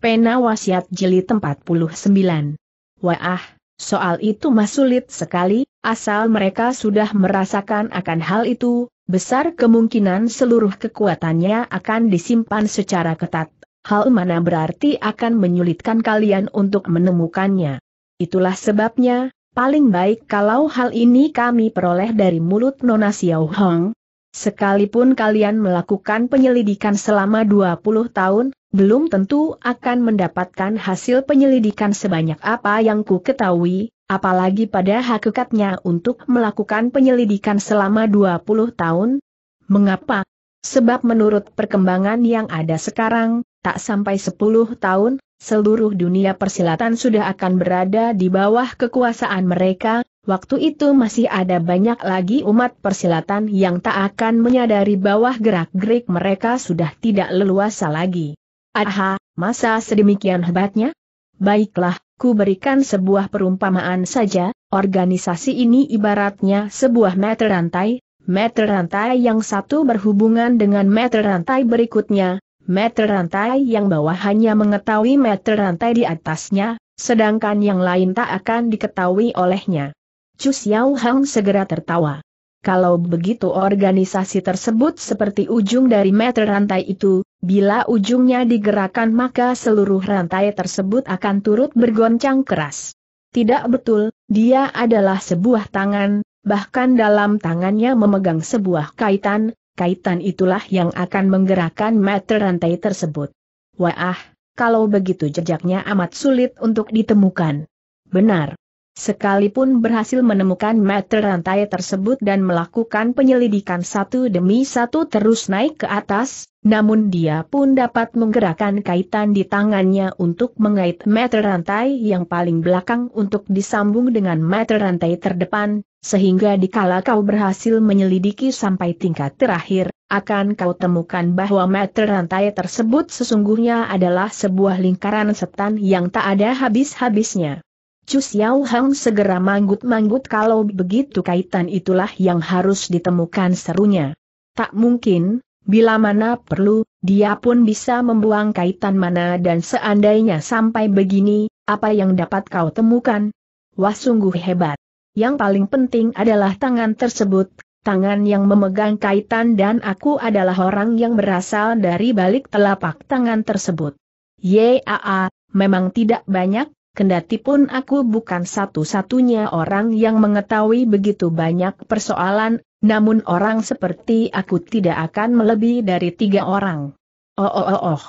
Pena Wasiat Jilid 49. Wah, soal itu mah sulit sekali, asal mereka sudah merasakan akan hal itu, besar kemungkinan seluruh kekuatannya akan disimpan secara ketat. Hal mana berarti akan menyulitkan kalian untuk menemukannya. Itulah sebabnya, paling baik kalau hal ini kami peroleh dari mulut Nona Xiao Hong, Sekalipun kalian melakukan penyelidikan selama 20 tahun, belum tentu akan mendapatkan hasil penyelidikan sebanyak apa yang ku ketahui, apalagi pada hakikatnya untuk melakukan penyelidikan selama 20 tahun. Mengapa? Sebab menurut perkembangan yang ada sekarang, tak sampai 10 tahun, seluruh dunia persilatan sudah akan berada di bawah kekuasaan mereka, Waktu itu masih ada banyak lagi umat persilatan yang tak akan menyadari bahwa gerak-gerik mereka sudah tidak leluasa lagi. Aha, masa sedemikian hebatnya? Baiklah, ku berikan sebuah perumpamaan saja, organisasi ini ibaratnya sebuah meter rantai, meter rantai yang satu berhubungan dengan meter rantai berikutnya, meter rantai yang bawah hanya mengetahui meter rantai di atasnya, sedangkan yang lain tak akan diketahui olehnya. Chu Xiao Hang segera tertawa. Kalau begitu organisasi tersebut seperti ujung dari meter rantai itu, bila ujungnya digerakkan maka seluruh rantai tersebut akan turut bergoncang keras. Tidak betul, dia adalah sebuah tangan, bahkan dalam tangannya memegang sebuah kaitan, kaitan itulah yang akan menggerakkan meter rantai tersebut. Wah, kalau begitu jejaknya amat sulit untuk ditemukan. Benar, Sekalipun berhasil menemukan meter rantai tersebut dan melakukan penyelidikan satu demi satu terus naik ke atas, namun dia pun dapat menggerakkan kaitan di tangannya untuk mengait meter rantai yang paling belakang untuk disambung dengan meter rantai terdepan, sehingga dikala kau berhasil menyelidiki sampai tingkat terakhir, akan kau temukan bahwa meter rantai tersebut sesungguhnya adalah sebuah lingkaran setan yang tak ada habis-habisnya. Chu Xiao Hang segera manggut-manggut kalau begitu kaitan itulah yang harus ditemukan serunya. Tak mungkin, bila mana perlu, dia pun bisa membuang kaitan mana dan seandainya sampai begini, apa yang dapat kau temukan? Wah sungguh hebat. Yang paling penting adalah tangan tersebut, tangan yang memegang kaitan dan aku adalah orang yang berasal dari balik telapak tangan tersebut. Yaa, memang tidak banyak, Kendati pun aku bukan satu-satunya orang yang mengetahui begitu banyak persoalan, namun orang seperti aku tidak akan melebihi dari tiga orang. Oh oh oh oh.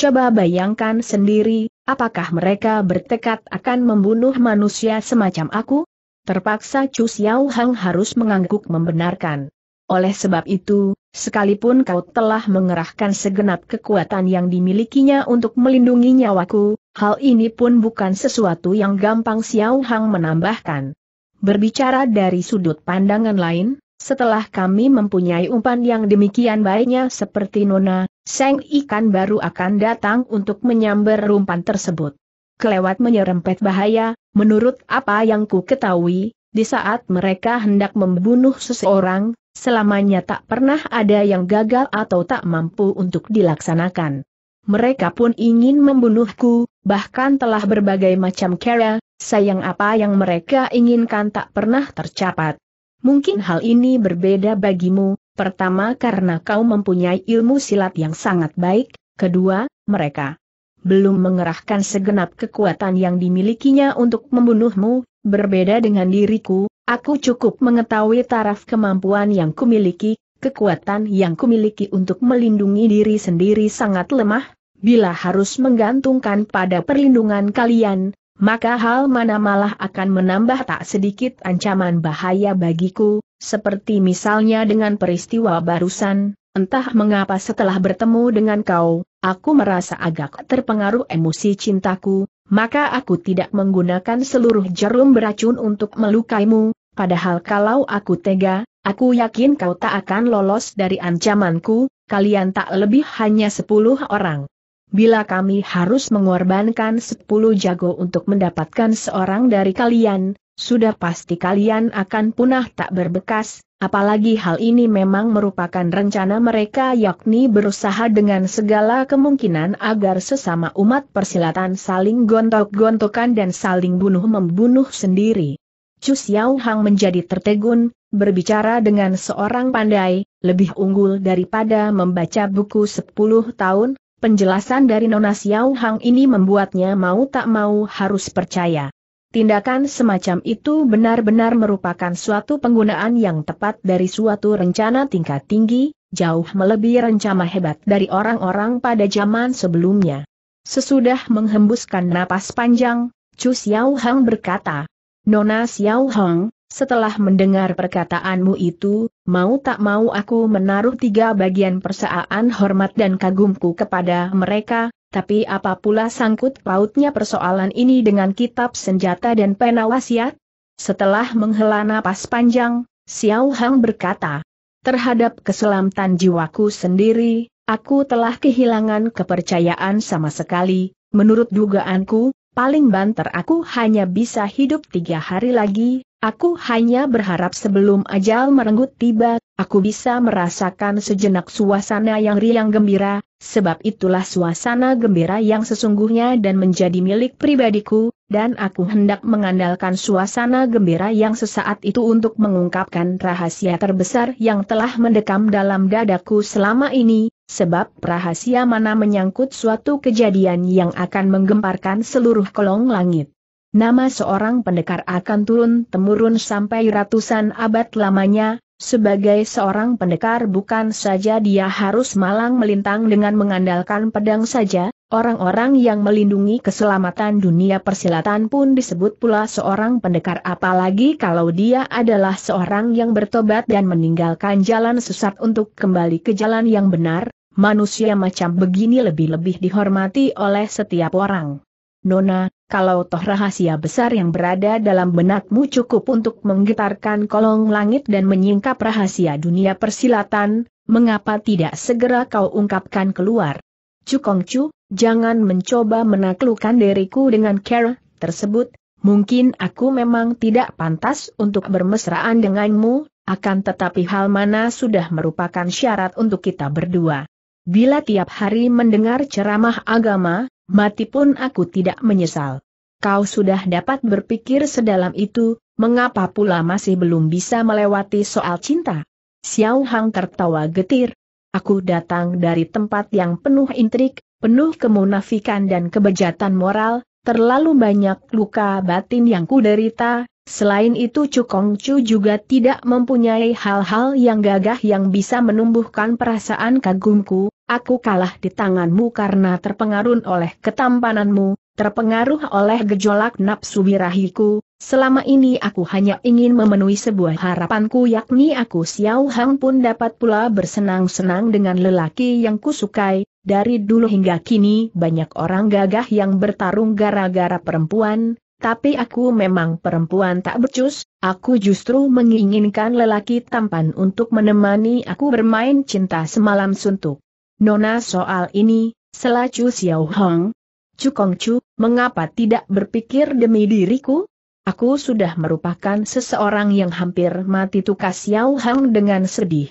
Coba bayangkan sendiri, apakah mereka bertekad akan membunuh manusia semacam aku? Terpaksa Chu Xiao Hang harus mengangguk membenarkan. Oleh sebab itu, sekalipun kau telah mengerahkan segenap kekuatan yang dimilikinya untuk melindungi nyawaku, Hal ini pun bukan sesuatu yang gampang Xiao Hang menambahkan. Berbicara dari sudut pandangan lain, setelah kami mempunyai umpan yang demikian baiknya seperti Nona, Seng Ikan baru akan datang untuk menyambar umpan tersebut. Kelewat menyerempet bahaya, menurut apa yang ku ketahui, di saat mereka hendak membunuh seseorang, selamanya tak pernah ada yang gagal atau tak mampu untuk dilaksanakan. Mereka pun ingin membunuhku, bahkan telah berbagai macam cara, sayang apa yang mereka inginkan tak pernah tercapat. Mungkin hal ini berbeda bagimu, pertama karena kau mempunyai ilmu silat yang sangat baik, kedua, mereka belum mengerahkan segenap kekuatan yang dimilikinya untuk membunuhmu, berbeda dengan diriku, aku cukup mengetahui taraf kemampuan yang kumiliki, kekuatan yang kumiliki untuk melindungi diri sendiri sangat lemah, bila harus menggantungkan pada perlindungan kalian, maka hal mana malah akan menambah tak sedikit ancaman bahaya bagiku, seperti misalnya dengan peristiwa barusan, entah mengapa setelah bertemu dengan kau, aku merasa agak terpengaruh emosi cintaku, maka aku tidak menggunakan seluruh jarum beracun untuk melukaimu, padahal kalau aku tega, aku yakin kau tak akan lolos dari ancamanku, kalian tak lebih hanya sepuluh orang. Bila kami harus mengorbankan sepuluh jago untuk mendapatkan seorang dari kalian, sudah pasti kalian akan punah tak berbekas, apalagi hal ini memang merupakan rencana mereka yakni berusaha dengan segala kemungkinan agar sesama umat persilatan saling gontok-gontokan dan saling bunuh-membunuh sendiri. Chu Xiao Hang menjadi tertegun, berbicara dengan seorang pandai, lebih unggul daripada membaca buku sepuluh tahun, Penjelasan dari Nona Xiao Hang ini membuatnya mau tak mau harus percaya. Tindakan semacam itu benar-benar merupakan suatu penggunaan yang tepat dari suatu rencana tingkat tinggi, jauh melebihi rencana hebat dari orang-orang pada zaman sebelumnya. Sesudah menghembuskan napas panjang, Chu Xiao Hang berkata, Nona Xiao Hang, setelah mendengar perkataanmu itu, mau tak mau aku menaruh tiga bagian persaaan hormat dan kagumku kepada mereka, tapi apa pula sangkut pautnya persoalan ini dengan kitab senjata dan pena wasiat? Setelah menghela napas panjang, Xiao Hang berkata, terhadap keselamatan jiwaku sendiri, aku telah kehilangan kepercayaan sama sekali, menurut dugaanku, paling banter aku hanya bisa hidup tiga hari lagi, Aku hanya berharap sebelum ajal merenggut tiba, aku bisa merasakan sejenak suasana yang riang gembira, sebab itulah suasana gembira yang sesungguhnya dan menjadi milik pribadiku, dan aku hendak mengandalkan suasana gembira yang sesaat itu untuk mengungkapkan rahasia terbesar yang telah mendekam dalam dadaku selama ini, sebab rahasia mana menyangkut suatu kejadian yang akan menggemparkan seluruh kolong langit. Nama seorang pendekar akan turun-temurun sampai ratusan abad lamanya, sebagai seorang pendekar bukan saja dia harus malang melintang dengan mengandalkan pedang saja, orang-orang yang melindungi keselamatan dunia persilatan pun disebut pula seorang pendekar apalagi kalau dia adalah seorang yang bertobat dan meninggalkan jalan sesat untuk kembali ke jalan yang benar, manusia macam begini lebih-lebih dihormati oleh setiap orang. Nona, kalau toh rahasia besar yang berada dalam benakmu cukup untuk menggetarkan kolong langit dan menyingkap rahasia dunia persilatan, mengapa tidak segera kau ungkapkan keluar? Cukongcu, jangan mencoba menaklukkan diriku dengan care tersebut, mungkin aku memang tidak pantas untuk bermesraan denganmu, akan tetapi hal mana sudah merupakan syarat untuk kita berdua. Bila tiap hari mendengar ceramah agama, Mati pun aku tidak menyesal. Kau sudah dapat berpikir sedalam itu, mengapa pula masih belum bisa melewati soal cinta? Xiao Hang tertawa getir. Aku datang dari tempat yang penuh intrik, penuh kemunafikan dan kebejatan moral, terlalu banyak luka batin yang kuderita, Selain itu Cukong Chu juga tidak mempunyai hal-hal yang gagah yang bisa menumbuhkan perasaan kagumku, Aku kalah di tanganmu karena terpengaruh oleh ketampananmu, terpengaruh oleh gejolak nafsu birahiku, selama ini aku hanya ingin memenuhi sebuah harapanku yakni aku Xiao Hang pun dapat pula bersenang-senang dengan lelaki yang kusukai, dari dulu hingga kini banyak orang gagah yang bertarung gara-gara perempuan, tapi aku memang perempuan tak becus, aku justru menginginkan lelaki tampan untuk menemani aku bermain cinta semalam suntuk. Nona soal ini, selacu Xiao Hong. Cukong Chu, mengapa tidak berpikir demi diriku? Aku sudah merupakan seseorang yang hampir mati tukas Xiao Hong dengan sedih.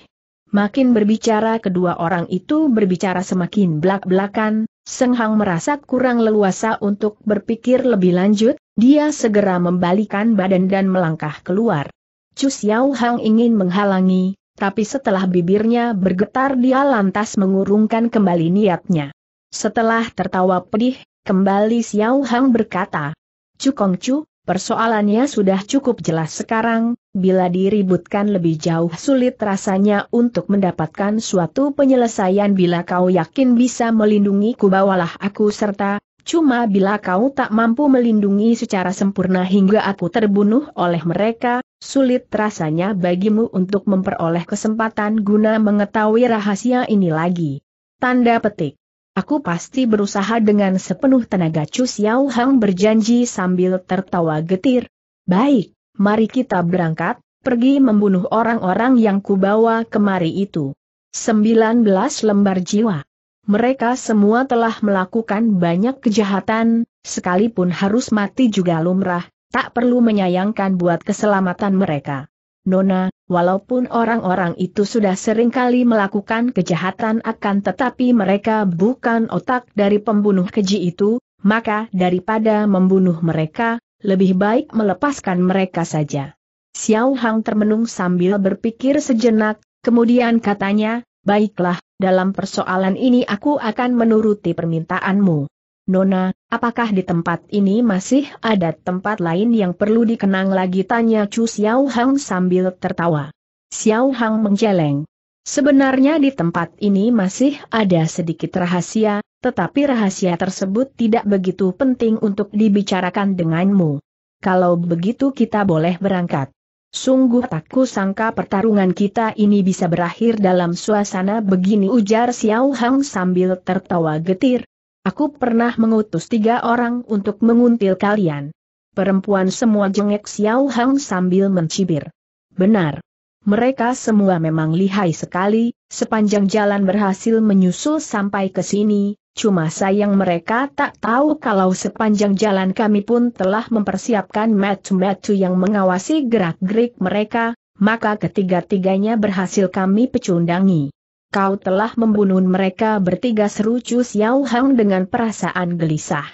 Makin berbicara kedua orang itu berbicara semakin belak-belakan, Seng Hang merasa kurang leluasa untuk berpikir lebih lanjut, dia segera membalikan badan dan melangkah keluar. Chu Xiao Hang ingin menghalangi, tapi setelah bibirnya bergetar dia lantas mengurungkan kembali niatnya. Setelah tertawa pedih, kembali Xiao Hang berkata, Cukong Chu, persoalannya sudah cukup jelas sekarang, bila diributkan lebih jauh sulit rasanya untuk mendapatkan suatu penyelesaian bila kau yakin bisa melindungiku bawalah aku serta, cuma bila kau tak mampu melindungi secara sempurna hingga aku terbunuh oleh mereka, sulit rasanya bagimu untuk memperoleh kesempatan guna mengetahui rahasia ini lagi. Tanda petik. Aku pasti berusaha dengan sepenuh tenaga Chu Xiao Hang berjanji sambil tertawa getir. Baik, mari kita berangkat, pergi membunuh orang-orang yang kubawa kemari itu. 19 lembar jiwa. Mereka semua telah melakukan banyak kejahatan, sekalipun harus mati juga lumrah, tak perlu menyayangkan buat keselamatan mereka. Nona, walaupun orang-orang itu sudah seringkali melakukan kejahatan akan tetapi mereka bukan otak dari pembunuh keji itu, maka daripada membunuh mereka, lebih baik melepaskan mereka saja. Xiao Hang termenung sambil berpikir sejenak, kemudian katanya, baiklah, dalam persoalan ini aku akan menuruti permintaanmu. Nona, apakah di tempat ini masih ada tempat lain yang perlu dikenang lagi tanya Chu Xiao Hang sambil tertawa. Xiao Hang menjeleng. Sebenarnya di tempat ini masih ada sedikit rahasia, tetapi rahasia tersebut tidak begitu penting untuk dibicarakan denganmu. Kalau begitu kita boleh berangkat. Sungguh tak sangka pertarungan kita ini bisa berakhir dalam suasana begini ujar Xiao Hang sambil tertawa getir, Aku pernah mengutus tiga orang untuk menguntil kalian. Perempuan semua jengek Xiao Hang sambil mencibir. Benar. Mereka semua memang lihai sekali, sepanjang jalan berhasil menyusul sampai ke sini, cuma sayang mereka tak tahu kalau sepanjang jalan kami pun telah mempersiapkan metu-metu yang mengawasi gerak-gerik mereka, maka ketiga-tiganya berhasil kami pecundangi kau telah membunuh mereka bertiga seru Chu Xiao Hang dengan perasaan gelisah.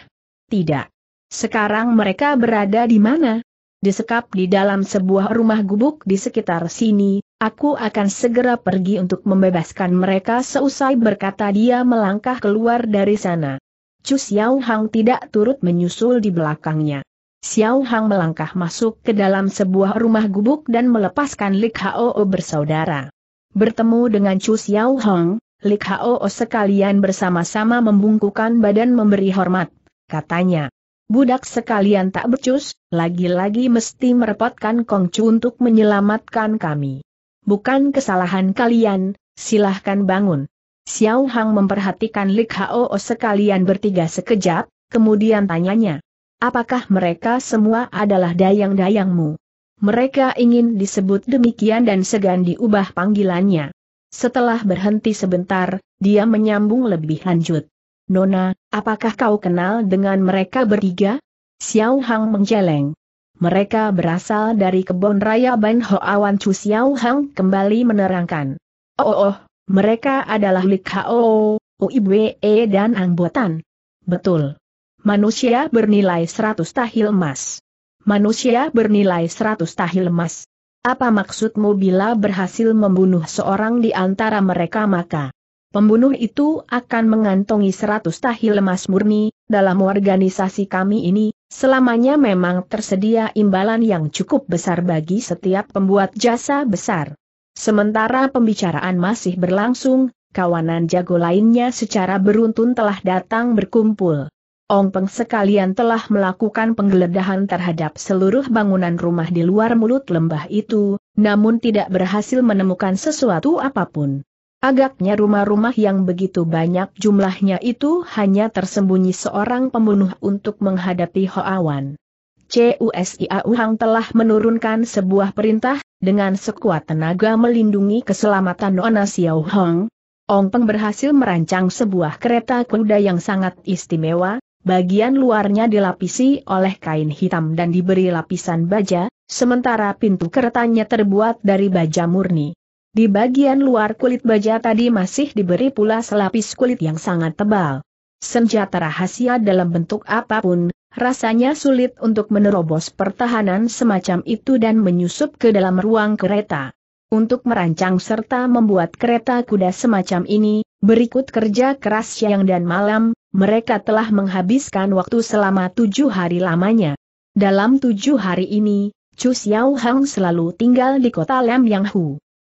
Tidak. Sekarang mereka berada di mana? Disekap di dalam sebuah rumah gubuk di sekitar sini, aku akan segera pergi untuk membebaskan mereka seusai berkata dia melangkah keluar dari sana. Chu Xiao Hang tidak turut menyusul di belakangnya. Xiao Hang melangkah masuk ke dalam sebuah rumah gubuk dan melepaskan Lik Hao bersaudara. Bertemu dengan Chu Xiao Hong, Lik Hao sekalian bersama-sama membungkukan badan memberi hormat. Katanya, budak sekalian tak becus, lagi-lagi mesti merepotkan Kong Chu untuk menyelamatkan kami. Bukan kesalahan kalian, silahkan bangun. Xiao Hang memperhatikan Lik Hao sekalian bertiga sekejap, kemudian tanyanya. Apakah mereka semua adalah dayang-dayangmu? Mereka ingin disebut demikian dan segan diubah panggilannya. Setelah berhenti sebentar, dia menyambung lebih lanjut. Nona, apakah kau kenal dengan mereka bertiga? Xiao Hang menjeleng. Mereka berasal dari kebun raya Ban Ho Awan. Chu Xiao Hang kembali menerangkan. Oh, oh, mereka adalah Li Kao, Uibwe e dan Angbotan. Betul. Manusia bernilai 100 tahil emas manusia bernilai 100 tahil emas. Apa maksudmu bila berhasil membunuh seorang di antara mereka maka? Pembunuh itu akan mengantongi 100 tahil emas murni, dalam organisasi kami ini, selamanya memang tersedia imbalan yang cukup besar bagi setiap pembuat jasa besar. Sementara pembicaraan masih berlangsung, kawanan jago lainnya secara beruntun telah datang berkumpul. Ong Peng sekalian telah melakukan penggeledahan terhadap seluruh bangunan rumah di luar mulut lembah itu, namun tidak berhasil menemukan sesuatu apapun. Agaknya rumah-rumah yang begitu banyak jumlahnya itu hanya tersembunyi seorang pembunuh untuk menghadapi Hoawan. Cusia Uhang telah menurunkan sebuah perintah, dengan sekuat tenaga melindungi keselamatan Nona Xiao Hong, Ong Peng berhasil merancang sebuah kereta kuda yang sangat istimewa, bagian luarnya dilapisi oleh kain hitam dan diberi lapisan baja, sementara pintu keretanya terbuat dari baja murni. Di bagian luar kulit baja tadi masih diberi pula selapis kulit yang sangat tebal. Senjata rahasia dalam bentuk apapun, rasanya sulit untuk menerobos pertahanan semacam itu dan menyusup ke dalam ruang kereta. Untuk merancang serta membuat kereta kuda semacam ini, Berikut kerja keras siang dan malam, mereka telah menghabiskan waktu selama tujuh hari lamanya. Dalam tujuh hari ini, Chu Xiao Hang selalu tinggal di kota Lam Yang Hu.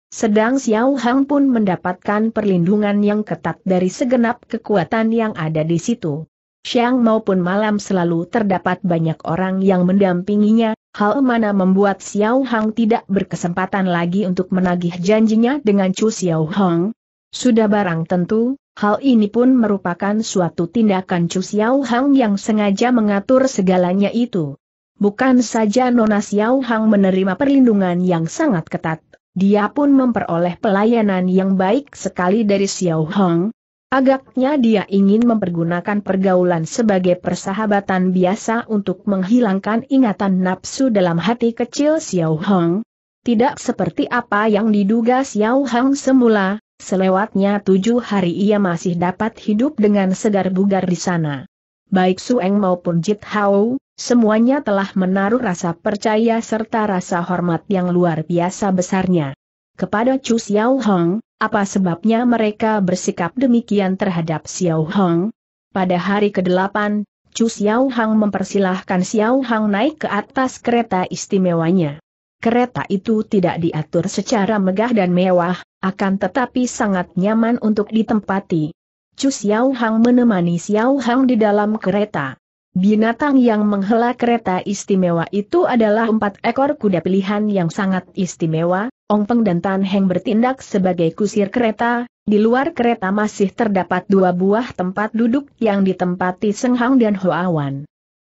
Sedang Xiao Hang pun mendapatkan perlindungan yang ketat dari segenap kekuatan yang ada di situ. Siang maupun malam selalu terdapat banyak orang yang mendampinginya, hal mana membuat Xiao Hang tidak berkesempatan lagi untuk menagih janjinya dengan Chu Xiao Hang, sudah barang tentu, hal ini pun merupakan suatu tindakan Chu Xiao Hang yang sengaja mengatur segalanya itu. Bukan saja Nona Xiao Hang menerima perlindungan yang sangat ketat, dia pun memperoleh pelayanan yang baik sekali dari Xiao Hang. Agaknya dia ingin mempergunakan pergaulan sebagai persahabatan biasa untuk menghilangkan ingatan nafsu dalam hati kecil Xiao Hang. Tidak seperti apa yang diduga Xiao Hang semula, Selewatnya tujuh hari ia masih dapat hidup dengan segar bugar di sana. Baik Sueng maupun Jit Hao, semuanya telah menaruh rasa percaya serta rasa hormat yang luar biasa besarnya. Kepada Chu Xiao Hong, apa sebabnya mereka bersikap demikian terhadap Xiao Hong? Pada hari ke-8, Chu Xiao Hong mempersilahkan Xiao Hung naik ke atas kereta istimewanya. Kereta itu tidak diatur secara megah dan mewah, akan tetapi sangat nyaman untuk ditempati. Chu Xiao Hang menemani Xiao Hang di dalam kereta. Binatang yang menghela kereta istimewa itu adalah empat ekor kuda pilihan yang sangat istimewa, Ong Peng dan Tan Heng bertindak sebagai kusir kereta, di luar kereta masih terdapat dua buah tempat duduk yang ditempati Seng Hang dan Hoa Wan.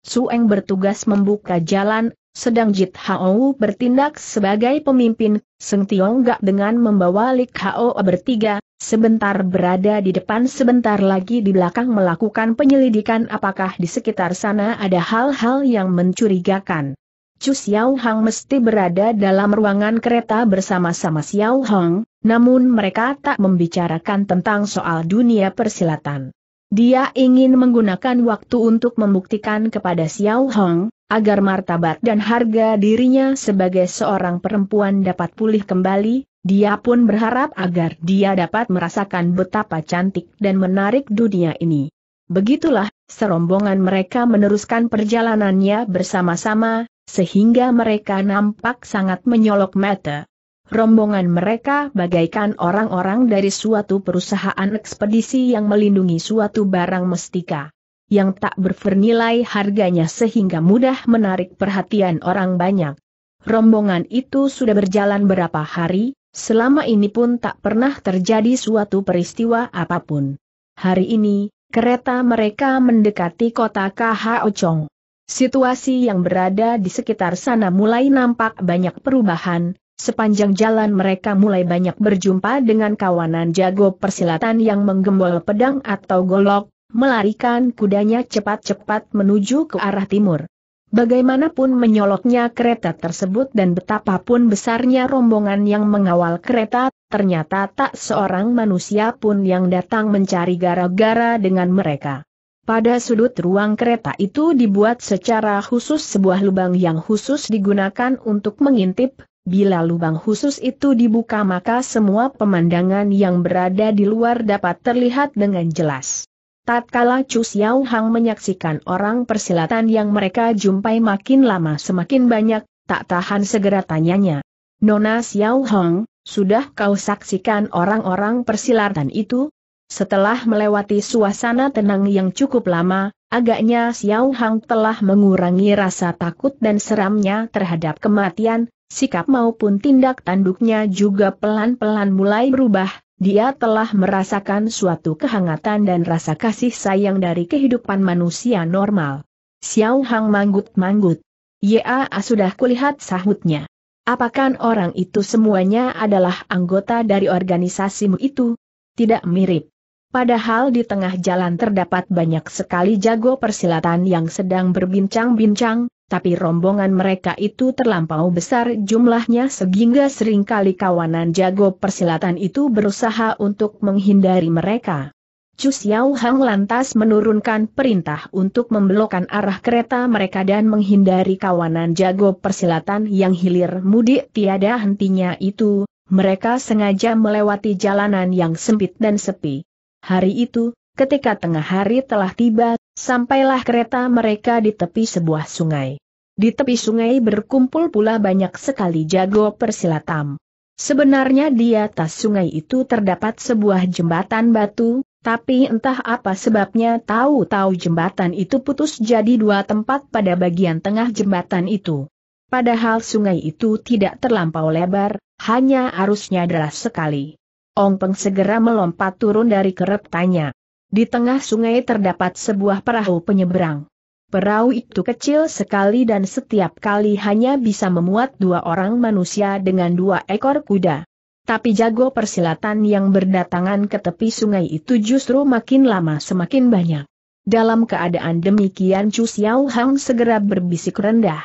Sueng bertugas membuka jalan sedang Jit Hao bertindak sebagai pemimpin, Seng Gak dengan membawa Lik Hao bertiga, sebentar berada di depan sebentar lagi di belakang melakukan penyelidikan apakah di sekitar sana ada hal-hal yang mencurigakan. Chu Xiao Hang mesti berada dalam ruangan kereta bersama-sama Xiao Hong, namun mereka tak membicarakan tentang soal dunia persilatan. Dia ingin menggunakan waktu untuk membuktikan kepada Xiao Hong agar martabat dan harga dirinya sebagai seorang perempuan dapat pulih kembali, dia pun berharap agar dia dapat merasakan betapa cantik dan menarik dunia ini. Begitulah, serombongan mereka meneruskan perjalanannya bersama-sama, sehingga mereka nampak sangat menyolok mata. Rombongan mereka bagaikan orang-orang dari suatu perusahaan ekspedisi yang melindungi suatu barang mestika yang tak bervernilai harganya sehingga mudah menarik perhatian orang banyak. Rombongan itu sudah berjalan berapa hari, selama ini pun tak pernah terjadi suatu peristiwa apapun. Hari ini, kereta mereka mendekati kota Kahaochong. Situasi yang berada di sekitar sana mulai nampak banyak perubahan, Sepanjang jalan mereka mulai banyak berjumpa dengan kawanan jago persilatan yang menggembol pedang atau golok, melarikan kudanya cepat-cepat menuju ke arah timur. Bagaimanapun menyoloknya kereta tersebut dan betapapun besarnya rombongan yang mengawal kereta, ternyata tak seorang manusia pun yang datang mencari gara-gara dengan mereka. Pada sudut ruang kereta itu dibuat secara khusus sebuah lubang yang khusus digunakan untuk mengintip, bila lubang khusus itu dibuka maka semua pemandangan yang berada di luar dapat terlihat dengan jelas. Tatkala Chu Xiao Hang menyaksikan orang persilatan yang mereka jumpai makin lama semakin banyak, tak tahan segera tanyanya. Nona Xiao Hang, sudah kau saksikan orang-orang persilatan itu? Setelah melewati suasana tenang yang cukup lama, agaknya Xiao Hang telah mengurangi rasa takut dan seramnya terhadap kematian, sikap maupun tindak tanduknya juga pelan-pelan mulai berubah, dia telah merasakan suatu kehangatan dan rasa kasih sayang dari kehidupan manusia normal. Xiao Hang manggut-manggut. Ya, sudah kulihat sahutnya. Apakah orang itu semuanya adalah anggota dari organisasimu itu? Tidak mirip. Padahal di tengah jalan terdapat banyak sekali jago persilatan yang sedang berbincang-bincang, tapi rombongan mereka itu terlampau besar jumlahnya sehingga seringkali kawanan jago persilatan itu berusaha untuk menghindari mereka. Chu Xiao Hang lantas menurunkan perintah untuk membelokkan arah kereta mereka dan menghindari kawanan jago persilatan yang hilir mudik tiada hentinya itu, mereka sengaja melewati jalanan yang sempit dan sepi. Hari itu, ketika tengah hari telah tiba, sampailah kereta mereka di tepi sebuah sungai. Di tepi sungai berkumpul pula banyak sekali jago persilatam. Sebenarnya di atas sungai itu terdapat sebuah jembatan batu, tapi entah apa sebabnya tahu-tahu jembatan itu putus jadi dua tempat pada bagian tengah jembatan itu. Padahal sungai itu tidak terlampau lebar, hanya arusnya deras sekali. Ong Peng segera melompat turun dari keretanya. Di tengah sungai terdapat sebuah perahu penyeberang. Perahu itu kecil sekali dan setiap kali hanya bisa memuat dua orang manusia dengan dua ekor kuda. Tapi jago persilatan yang berdatangan ke tepi sungai itu justru makin lama semakin banyak. Dalam keadaan demikian Chu Xiao Hang segera berbisik rendah.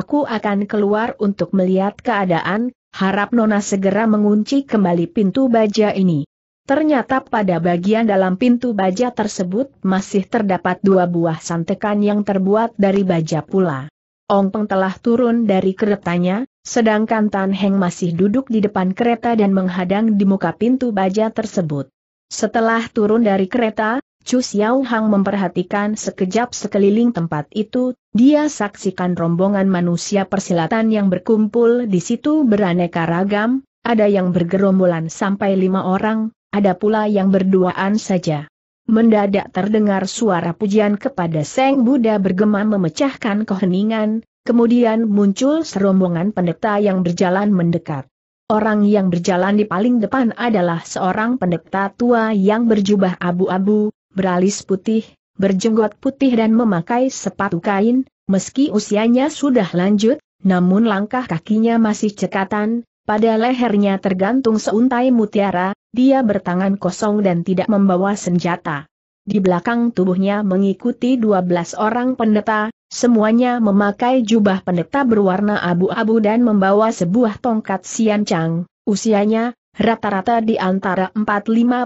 Aku akan keluar untuk melihat keadaan, harap Nona segera mengunci kembali pintu baja ini. Ternyata pada bagian dalam pintu baja tersebut masih terdapat dua buah santekan yang terbuat dari baja pula. Ong Peng telah turun dari keretanya, sedangkan Tan Heng masih duduk di depan kereta dan menghadang di muka pintu baja tersebut. Setelah turun dari kereta, Chu Xiao Hang memperhatikan sekejap sekeliling tempat itu, dia saksikan rombongan manusia persilatan yang berkumpul di situ beraneka ragam, ada yang bergerombolan sampai lima orang, ada pula yang berduaan saja. Mendadak terdengar suara pujian kepada Seng Buddha bergema memecahkan keheningan, kemudian muncul serombongan pendeta yang berjalan mendekat. Orang yang berjalan di paling depan adalah seorang pendeta tua yang berjubah abu-abu, beralis putih, berjenggot putih dan memakai sepatu kain, meski usianya sudah lanjut, namun langkah kakinya masih cekatan, pada lehernya tergantung seuntai mutiara, dia bertangan kosong dan tidak membawa senjata. Di belakang tubuhnya mengikuti 12 orang pendeta, semuanya memakai jubah pendeta berwarna abu-abu dan membawa sebuah tongkat siancang, usianya rata-rata di antara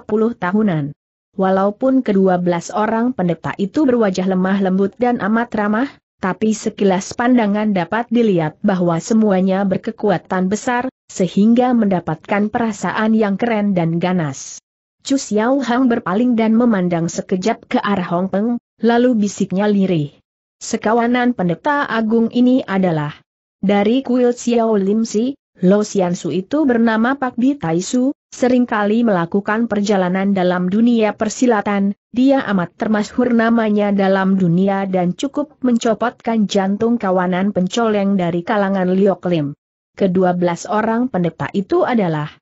puluh tahunan. Walaupun kedua belas orang pendeta itu berwajah lemah lembut dan amat ramah, tapi sekilas pandangan dapat dilihat bahwa semuanya berkekuatan besar, sehingga mendapatkan perasaan yang keren dan ganas. Chu Xiao Hang berpaling dan memandang sekejap ke arah Hong Peng, lalu bisiknya lirih. Sekawanan pendeta agung ini adalah dari kuil Xiao Lim Si, Lo Xiansu itu bernama Pak Bi Taisu, seringkali melakukan perjalanan dalam dunia persilatan, dia amat termasyhur namanya dalam dunia dan cukup mencopotkan jantung kawanan pencoleng dari kalangan Liok Kedua belas orang pendeta itu adalah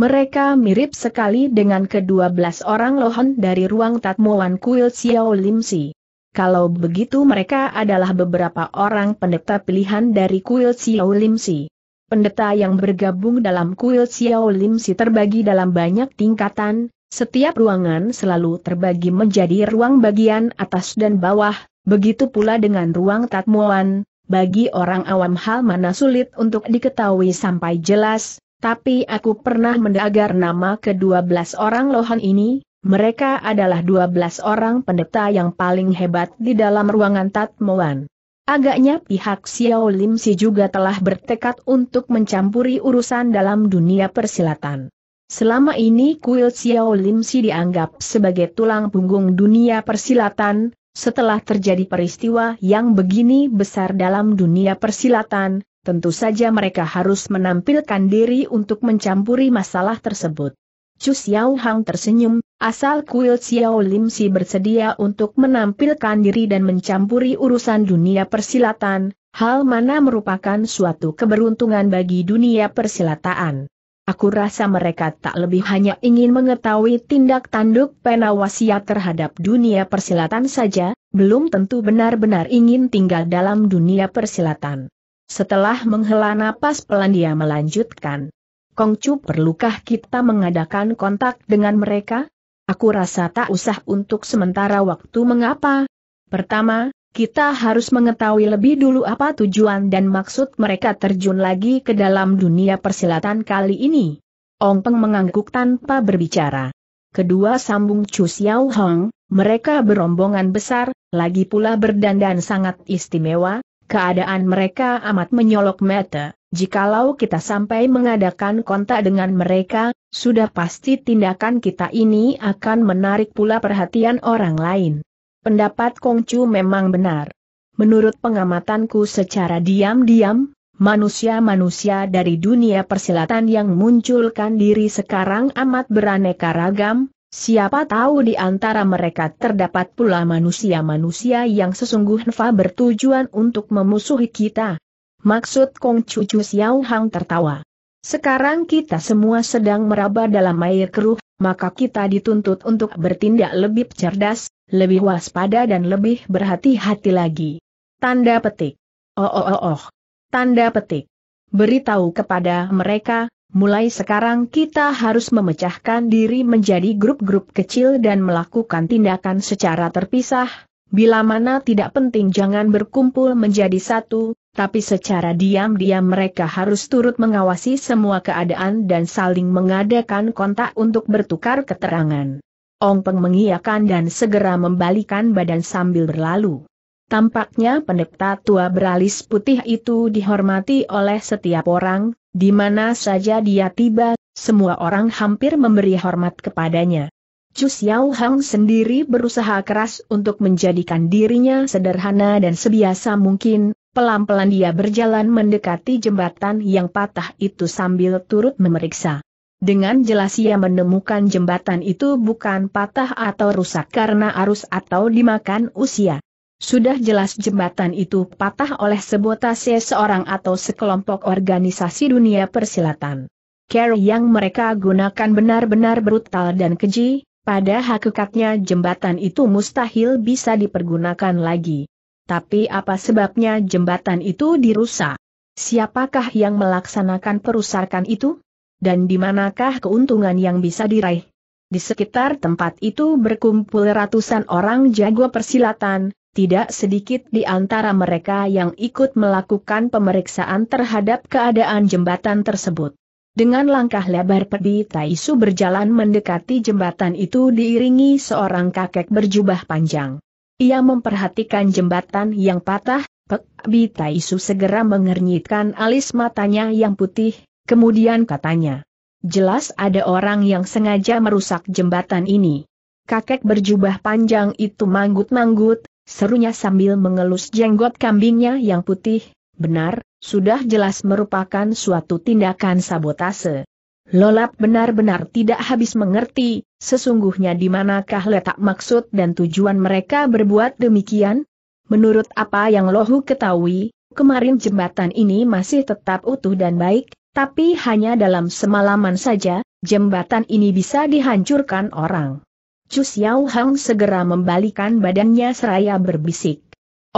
mereka mirip sekali dengan kedua belas orang lohon dari ruang tatmuan kuil Xiao Lim Si. Kalau begitu mereka adalah beberapa orang pendeta pilihan dari kuil Xiao Lim Si. Pendeta yang bergabung dalam kuil Xiao Si terbagi dalam banyak tingkatan, setiap ruangan selalu terbagi menjadi ruang bagian atas dan bawah, begitu pula dengan ruang tatmuan, bagi orang awam hal mana sulit untuk diketahui sampai jelas, tapi aku pernah mendagar nama ke-12 orang lohan ini, mereka adalah 12 orang pendeta yang paling hebat di dalam ruangan tatmuan. Agaknya pihak Xiao Lim Si juga telah bertekad untuk mencampuri urusan dalam dunia persilatan. Selama ini kuil Xiao Lim Si dianggap sebagai tulang punggung dunia persilatan, setelah terjadi peristiwa yang begini besar dalam dunia persilatan, tentu saja mereka harus menampilkan diri untuk mencampuri masalah tersebut. Chu Xiao Hang tersenyum, asal kuil Xiao Lim Si bersedia untuk menampilkan diri dan mencampuri urusan dunia persilatan, hal mana merupakan suatu keberuntungan bagi dunia persilataan. Aku rasa mereka tak lebih hanya ingin mengetahui tindak tanduk penawasia terhadap dunia persilatan saja, belum tentu benar-benar ingin tinggal dalam dunia persilatan. Setelah menghela napas pelan dia melanjutkan. Kongcu perlukah kita mengadakan kontak dengan mereka? Aku rasa tak usah untuk sementara waktu mengapa. Pertama, kita harus mengetahui lebih dulu apa tujuan dan maksud mereka terjun lagi ke dalam dunia persilatan kali ini. Ong Peng mengangguk tanpa berbicara. Kedua sambung Chu Xiao Hong, mereka berombongan besar, lagi pula berdandan sangat istimewa, keadaan mereka amat menyolok mata. Jikalau kita sampai mengadakan kontak dengan mereka, sudah pasti tindakan kita ini akan menarik pula perhatian orang lain. Pendapat Kongcu memang benar. Menurut pengamatanku secara diam-diam, manusia-manusia dari dunia persilatan yang munculkan diri sekarang amat beraneka ragam, siapa tahu di antara mereka terdapat pula manusia-manusia yang sesungguhnya bertujuan untuk memusuhi kita, Maksud Kong Cucu Xiao Hang tertawa. Sekarang kita semua sedang meraba dalam air keruh, maka kita dituntut untuk bertindak lebih cerdas, lebih waspada dan lebih berhati-hati lagi. Tanda petik. Oh oh oh oh. Tanda petik. Beritahu kepada mereka, mulai sekarang kita harus memecahkan diri menjadi grup-grup kecil dan melakukan tindakan secara terpisah, bila mana tidak penting jangan berkumpul menjadi satu, tapi secara diam-diam mereka harus turut mengawasi semua keadaan dan saling mengadakan kontak untuk bertukar keterangan. Ong Peng mengiakan dan segera membalikan badan sambil berlalu. Tampaknya pendeta tua beralis putih itu dihormati oleh setiap orang, di mana saja dia tiba, semua orang hampir memberi hormat kepadanya. Chu Xiao Hang sendiri berusaha keras untuk menjadikan dirinya sederhana dan sebiasa mungkin, Pelan-pelan dia berjalan mendekati jembatan yang patah itu sambil turut memeriksa. Dengan jelas ia menemukan jembatan itu bukan patah atau rusak karena arus atau dimakan usia. Sudah jelas jembatan itu patah oleh sebotase seorang atau sekelompok organisasi dunia persilatan. Care yang mereka gunakan benar-benar brutal dan keji, pada hakikatnya jembatan itu mustahil bisa dipergunakan lagi tapi apa sebabnya jembatan itu dirusak? Siapakah yang melaksanakan perusakan itu? Dan di manakah keuntungan yang bisa diraih? Di sekitar tempat itu berkumpul ratusan orang jago persilatan, tidak sedikit di antara mereka yang ikut melakukan pemeriksaan terhadap keadaan jembatan tersebut. Dengan langkah lebar pedi Taisu berjalan mendekati jembatan itu diiringi seorang kakek berjubah panjang. Ia memperhatikan jembatan yang patah, Pek Bitaisu segera mengernyitkan alis matanya yang putih, kemudian katanya. Jelas ada orang yang sengaja merusak jembatan ini. Kakek berjubah panjang itu manggut-manggut, serunya sambil mengelus jenggot kambingnya yang putih, benar, sudah jelas merupakan suatu tindakan sabotase. Lolap benar-benar tidak habis mengerti, sesungguhnya di manakah letak maksud dan tujuan mereka berbuat demikian? Menurut apa yang Lohu ketahui, kemarin jembatan ini masih tetap utuh dan baik, tapi hanya dalam semalaman saja, jembatan ini bisa dihancurkan orang. Chu Xiao Hang segera membalikan badannya seraya berbisik.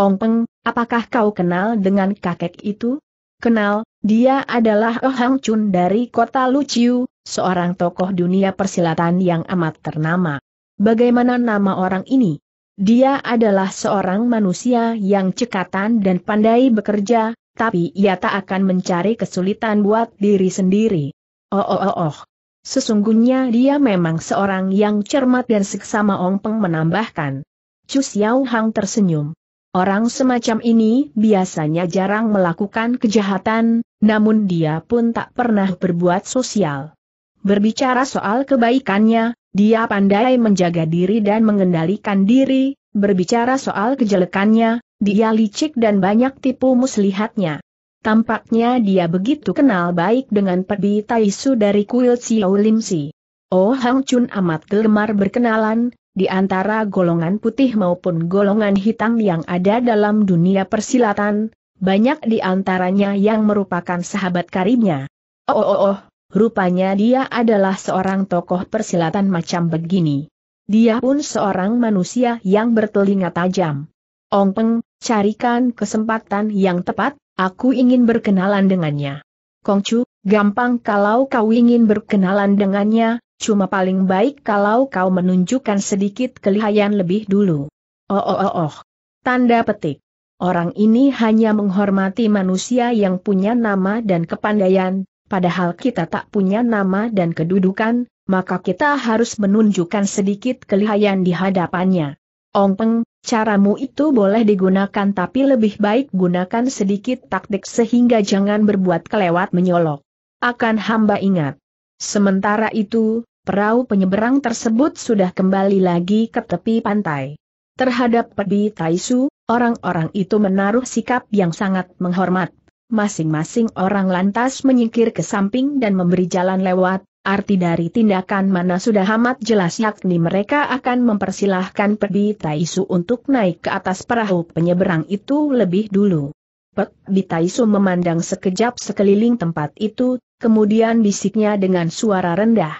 Ong Peng, apakah kau kenal dengan kakek itu? Kenal, dia adalah Oh Hang Chun dari kota Luciu, seorang tokoh dunia persilatan yang amat ternama. Bagaimana nama orang ini? Dia adalah seorang manusia yang cekatan dan pandai bekerja, tapi ia tak akan mencari kesulitan buat diri sendiri. Oh oh oh oh. Sesungguhnya dia memang seorang yang cermat dan seksama Ong Peng menambahkan. Chu Xiao Hang tersenyum. Orang semacam ini biasanya jarang melakukan kejahatan, namun dia pun tak pernah berbuat sosial. Berbicara soal kebaikannya, dia pandai menjaga diri dan mengendalikan diri, berbicara soal kejelekannya, dia licik dan banyak tipu muslihatnya. Tampaknya dia begitu kenal baik dengan Pedi Taisu dari kuil Siow Lim Si. Oh Hang Chun amat gemar berkenalan, di antara golongan putih maupun golongan hitam yang ada dalam dunia persilatan, banyak di antaranya yang merupakan sahabat karibnya. Oh oh oh, rupanya dia adalah seorang tokoh persilatan macam begini. Dia pun seorang manusia yang bertelinga tajam. Ong Peng, carikan kesempatan yang tepat, aku ingin berkenalan dengannya. Kongcu, gampang kalau kau ingin berkenalan dengannya, Cuma paling baik kalau kau menunjukkan sedikit kelihayan lebih dulu. Oh oh oh oh. Tanda petik. Orang ini hanya menghormati manusia yang punya nama dan kepandaian, padahal kita tak punya nama dan kedudukan, maka kita harus menunjukkan sedikit kelihayan di hadapannya. Ong Peng, caramu itu boleh digunakan tapi lebih baik gunakan sedikit taktik sehingga jangan berbuat kelewat menyolok. Akan hamba ingat. Sementara itu, perahu penyeberang tersebut sudah kembali lagi ke tepi pantai. Terhadap Pedi Taisu, orang-orang itu menaruh sikap yang sangat menghormat. Masing-masing orang lantas menyingkir ke samping dan memberi jalan lewat, arti dari tindakan mana sudah amat jelas yakni mereka akan mempersilahkan Pedi Taisu untuk naik ke atas perahu penyeberang itu lebih dulu. Pedi Taisu memandang sekejap sekeliling tempat itu, kemudian bisiknya dengan suara rendah.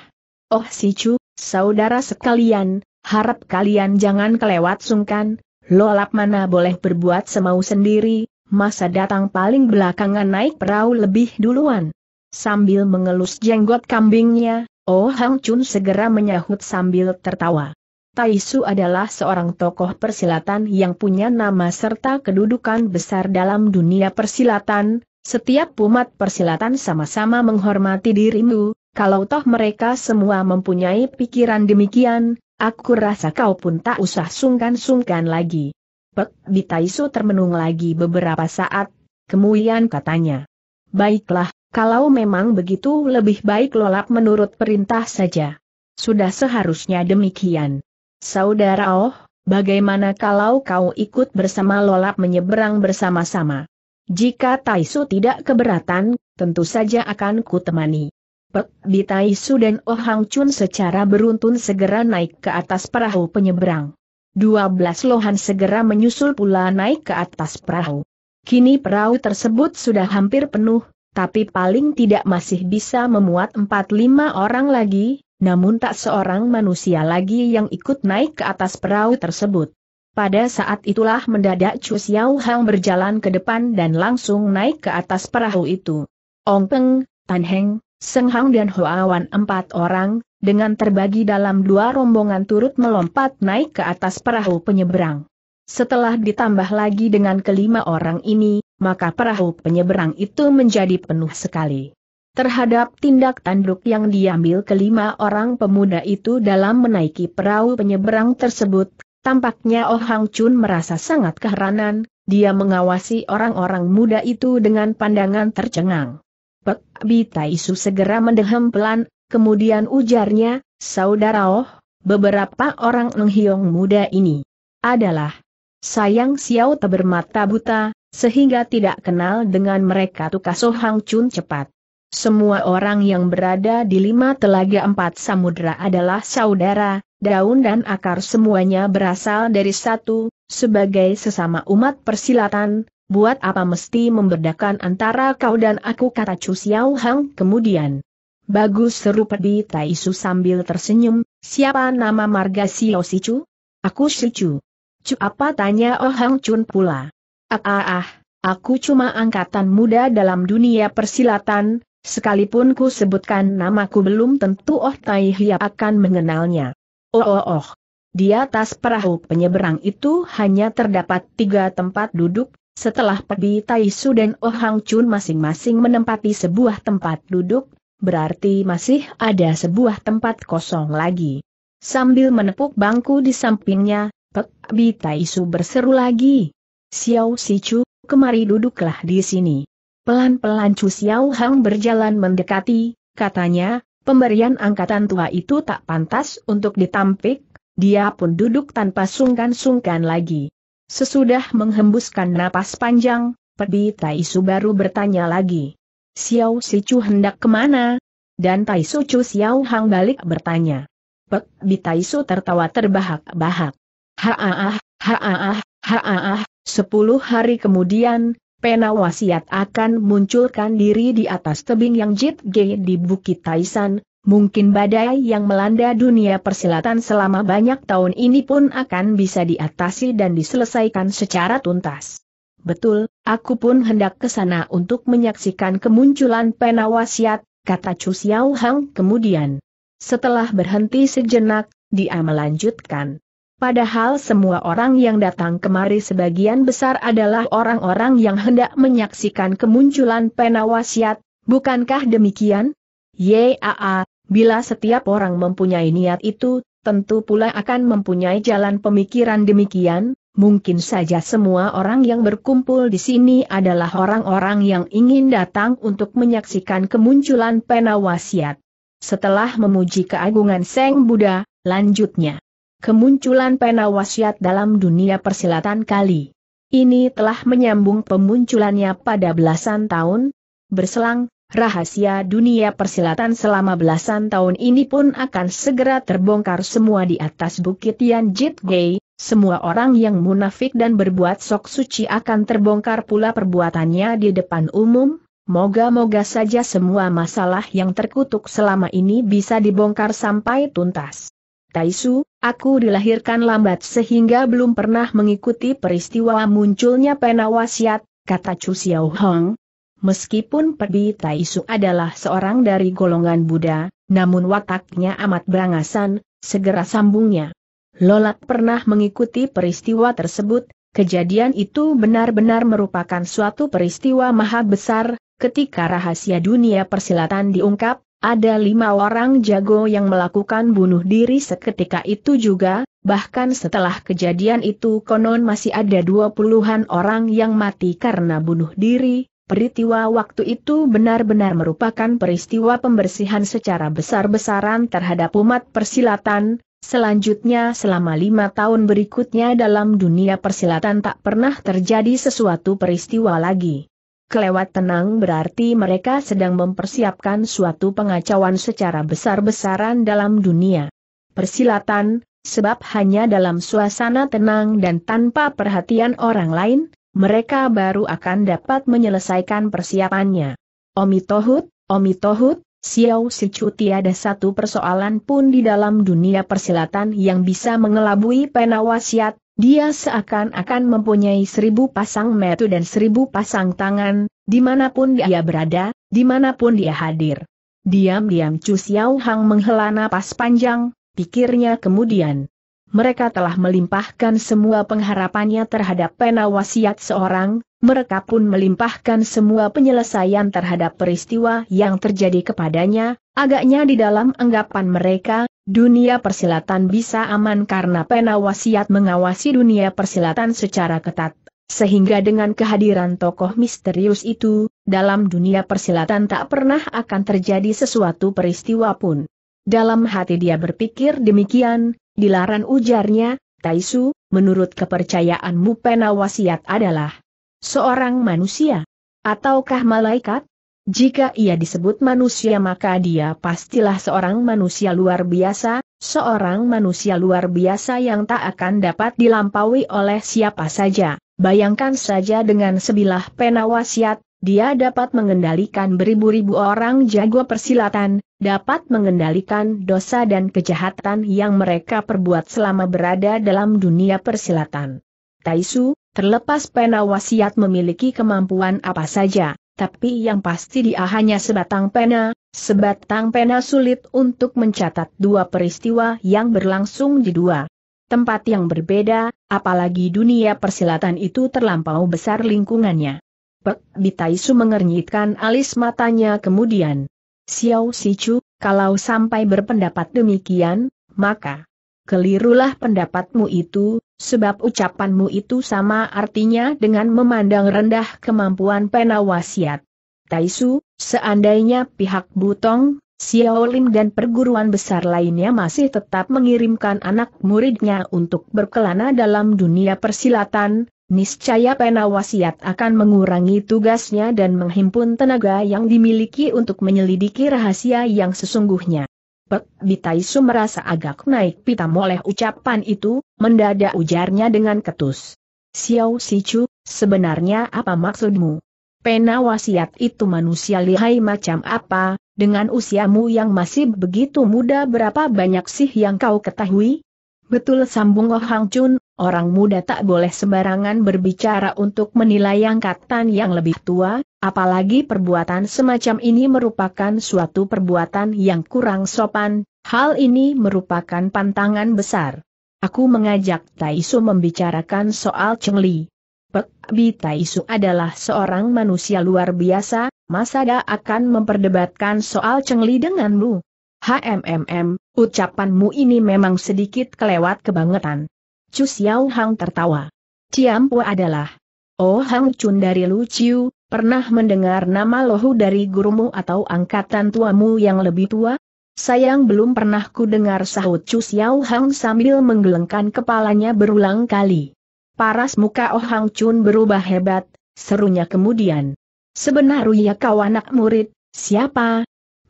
Oh si Chu, saudara sekalian, harap kalian jangan kelewat sungkan, lolap mana boleh berbuat semau sendiri, masa datang paling belakangan naik perahu lebih duluan. Sambil mengelus jenggot kambingnya, Oh Hang Chun segera menyahut sambil tertawa. Taisu adalah seorang tokoh persilatan yang punya nama serta kedudukan besar dalam dunia persilatan, setiap umat persilatan sama-sama menghormati dirimu, kalau toh mereka semua mempunyai pikiran demikian, aku rasa kau pun tak usah sungkan-sungkan lagi. Pek Bitaisu termenung lagi beberapa saat, kemudian katanya. Baiklah, kalau memang begitu lebih baik lolap menurut perintah saja. Sudah seharusnya demikian. Saudara Oh, bagaimana kalau kau ikut bersama lolap menyeberang bersama-sama? Jika Taisu tidak keberatan, tentu saja akan kutemani. Pek Bi Taisu dan Ohang Hang Chun secara beruntun segera naik ke atas perahu penyeberang. Dua belas lohan segera menyusul pula naik ke atas perahu. Kini perahu tersebut sudah hampir penuh, tapi paling tidak masih bisa memuat empat lima orang lagi, namun tak seorang manusia lagi yang ikut naik ke atas perahu tersebut. Pada saat itulah mendadak Chu Xiao Hang berjalan ke depan dan langsung naik ke atas perahu itu. Ong Peng, Tan Heng, Seng Hang dan Hoawan empat orang, dengan terbagi dalam dua rombongan turut melompat naik ke atas perahu penyeberang. Setelah ditambah lagi dengan kelima orang ini, maka perahu penyeberang itu menjadi penuh sekali. Terhadap tindak tanduk yang diambil kelima orang pemuda itu dalam menaiki perahu penyeberang tersebut, Tampaknya Oh Hang Chun merasa sangat keheranan, dia mengawasi orang-orang muda itu dengan pandangan tercengang. Pek Bi Taisu segera mendehem pelan, kemudian ujarnya, Saudara Oh, beberapa orang Nenghiong muda ini adalah sayang Xiao bermata buta, sehingga tidak kenal dengan mereka tukas Oh Hang Chun cepat semua orang yang berada di lima telaga empat samudera adalah saudara, daun dan akar semuanya berasal dari satu, sebagai sesama umat persilatan, buat apa mesti membedakan antara kau dan aku kata Chu Xiao Hang kemudian. Bagus seru Pedi Taisu sambil tersenyum, siapa nama marga Sio Chu? Aku Chu. Chu apa tanya Oh Hang Chun pula. Ah ah ah, aku cuma angkatan muda dalam dunia persilatan, Sekalipun ku sebutkan namaku belum tentu Oh Tai Hia akan mengenalnya. Oh oh oh. Di atas perahu penyeberang itu hanya terdapat tiga tempat duduk, setelah Pebi Su dan Oh Hang Chun masing-masing menempati sebuah tempat duduk, berarti masih ada sebuah tempat kosong lagi. Sambil menepuk bangku di sampingnya, Pebi Su berseru lagi. Xiao Sichu, kemari duduklah di sini. Pelan-pelan Chu Xiao Hang berjalan mendekati, katanya, pemberian angkatan tua itu tak pantas untuk ditampik, dia pun duduk tanpa sungkan-sungkan lagi. Sesudah menghembuskan napas panjang, Pedi Tai Su baru bertanya lagi. Xiao Si Chu hendak kemana? Dan Tai Su Chu Xiao Hang balik bertanya. Pek Bi Tai Su tertawa terbahak-bahak. ha-ah-ah, ha-ah-ah, sepuluh hari kemudian, pena wasiat akan munculkan diri di atas tebing yang jitge di Bukit Taisan, mungkin badai yang melanda dunia persilatan selama banyak tahun ini pun akan bisa diatasi dan diselesaikan secara tuntas. Betul, aku pun hendak ke sana untuk menyaksikan kemunculan pena wasiat, kata Chu Xiao Hang kemudian. Setelah berhenti sejenak, dia melanjutkan. Padahal semua orang yang datang kemari sebagian besar adalah orang-orang yang hendak menyaksikan kemunculan penawasiat, bukankah demikian? Yaa, bila setiap orang mempunyai niat itu, tentu pula akan mempunyai jalan pemikiran demikian, mungkin saja semua orang yang berkumpul di sini adalah orang-orang yang ingin datang untuk menyaksikan kemunculan penawasiat. Setelah memuji keagungan Seng Buddha, lanjutnya. Kemunculan pena wasiat dalam dunia persilatan kali. Ini telah menyambung pemunculannya pada belasan tahun. Berselang, rahasia dunia persilatan selama belasan tahun ini pun akan segera terbongkar semua di atas bukit Jit Gay, semua orang yang munafik dan berbuat sok suci akan terbongkar pula perbuatannya di depan umum, moga-moga saja semua masalah yang terkutuk selama ini bisa dibongkar sampai tuntas. Taisu, aku dilahirkan lambat sehingga belum pernah mengikuti peristiwa munculnya pena wasiat, kata Chu Xiao Hong. Meskipun Pedi Taisu adalah seorang dari golongan Buddha, namun wataknya amat berangasan, segera sambungnya. Lolat pernah mengikuti peristiwa tersebut, kejadian itu benar-benar merupakan suatu peristiwa maha besar, ketika rahasia dunia persilatan diungkap, ada lima orang jago yang melakukan bunuh diri seketika itu juga, bahkan setelah kejadian itu konon masih ada dua puluhan orang yang mati karena bunuh diri, peristiwa waktu itu benar-benar merupakan peristiwa pembersihan secara besar-besaran terhadap umat persilatan, Selanjutnya selama lima tahun berikutnya dalam dunia persilatan tak pernah terjadi sesuatu peristiwa lagi. Kelewat tenang berarti mereka sedang mempersiapkan suatu pengacauan secara besar-besaran dalam dunia persilatan, sebab hanya dalam suasana tenang dan tanpa perhatian orang lain, mereka baru akan dapat menyelesaikan persiapannya. Omitohut, Omitohut, Xiao Sichu tiada satu persoalan pun di dalam dunia persilatan yang bisa mengelabui penawasiat, dia seakan-akan mempunyai seribu pasang metu dan seribu pasang tangan, dimanapun dia berada, dimanapun dia hadir. Diam-diam Chu Xiao Hang menghela napas panjang, pikirnya kemudian. Mereka telah melimpahkan semua pengharapannya terhadap pena wasiat seorang, mereka pun melimpahkan semua penyelesaian terhadap peristiwa yang terjadi kepadanya, agaknya di dalam anggapan mereka, Dunia persilatan bisa aman karena penawasiat mengawasi dunia persilatan secara ketat, sehingga dengan kehadiran tokoh misterius itu, dalam dunia persilatan tak pernah akan terjadi sesuatu peristiwa pun. Dalam hati dia berpikir demikian, dilarang ujarnya, Taisu, menurut kepercayaanmu penawasiat adalah seorang manusia ataukah malaikat? Jika ia disebut manusia maka dia pastilah seorang manusia luar biasa, seorang manusia luar biasa yang tak akan dapat dilampaui oleh siapa saja. Bayangkan saja dengan sebilah pena wasiat, dia dapat mengendalikan beribu-ribu orang jago persilatan, dapat mengendalikan dosa dan kejahatan yang mereka perbuat selama berada dalam dunia persilatan. Taisu, terlepas pena wasiat memiliki kemampuan apa saja, tapi yang pasti dia hanya sebatang pena, sebatang pena sulit untuk mencatat dua peristiwa yang berlangsung di dua tempat yang berbeda, apalagi dunia persilatan itu terlampau besar lingkungannya. Pek Bitaisu mengernyitkan alis matanya kemudian. Xiao Sichu, kalau sampai berpendapat demikian, maka Kelirulah pendapatmu itu, sebab ucapanmu itu sama artinya dengan memandang rendah kemampuan penawasiat. Taisu, seandainya pihak Butong, Xiaolin dan perguruan besar lainnya masih tetap mengirimkan anak muridnya untuk berkelana dalam dunia persilatan, niscaya penawasiat akan mengurangi tugasnya dan menghimpun tenaga yang dimiliki untuk menyelidiki rahasia yang sesungguhnya. Pek Bitaisu merasa agak naik pitam oleh ucapan itu, mendadak ujarnya dengan ketus. Xiao Sichu, sebenarnya apa maksudmu? Pena wasiat itu manusia lihai macam apa, dengan usiamu yang masih begitu muda berapa banyak sih yang kau ketahui? Betul sambung Oh Hang Chun, orang muda tak boleh sembarangan berbicara untuk menilai angkatan yang lebih tua, apalagi perbuatan semacam ini merupakan suatu perbuatan yang kurang sopan, hal ini merupakan pantangan besar. Aku mengajak Taisu membicarakan soal Cheng Li. Pek Bi Taisu adalah seorang manusia luar biasa, masa dia akan memperdebatkan soal Cheng Li denganmu? HMMM, ucapanmu ini memang sedikit kelewat kebangetan. Chu Xiao Hang tertawa. Ciampu adalah Oh Hang Chun dari Lu Chiu, pernah mendengar nama Lohu dari gurumu atau angkatan tuamu yang lebih tua? Sayang belum pernah ku dengar sahut Chu Xiao Hang sambil menggelengkan kepalanya berulang kali. Paras muka Oh Hang Chun berubah hebat, serunya kemudian. Sebenarnya kau anak murid, siapa,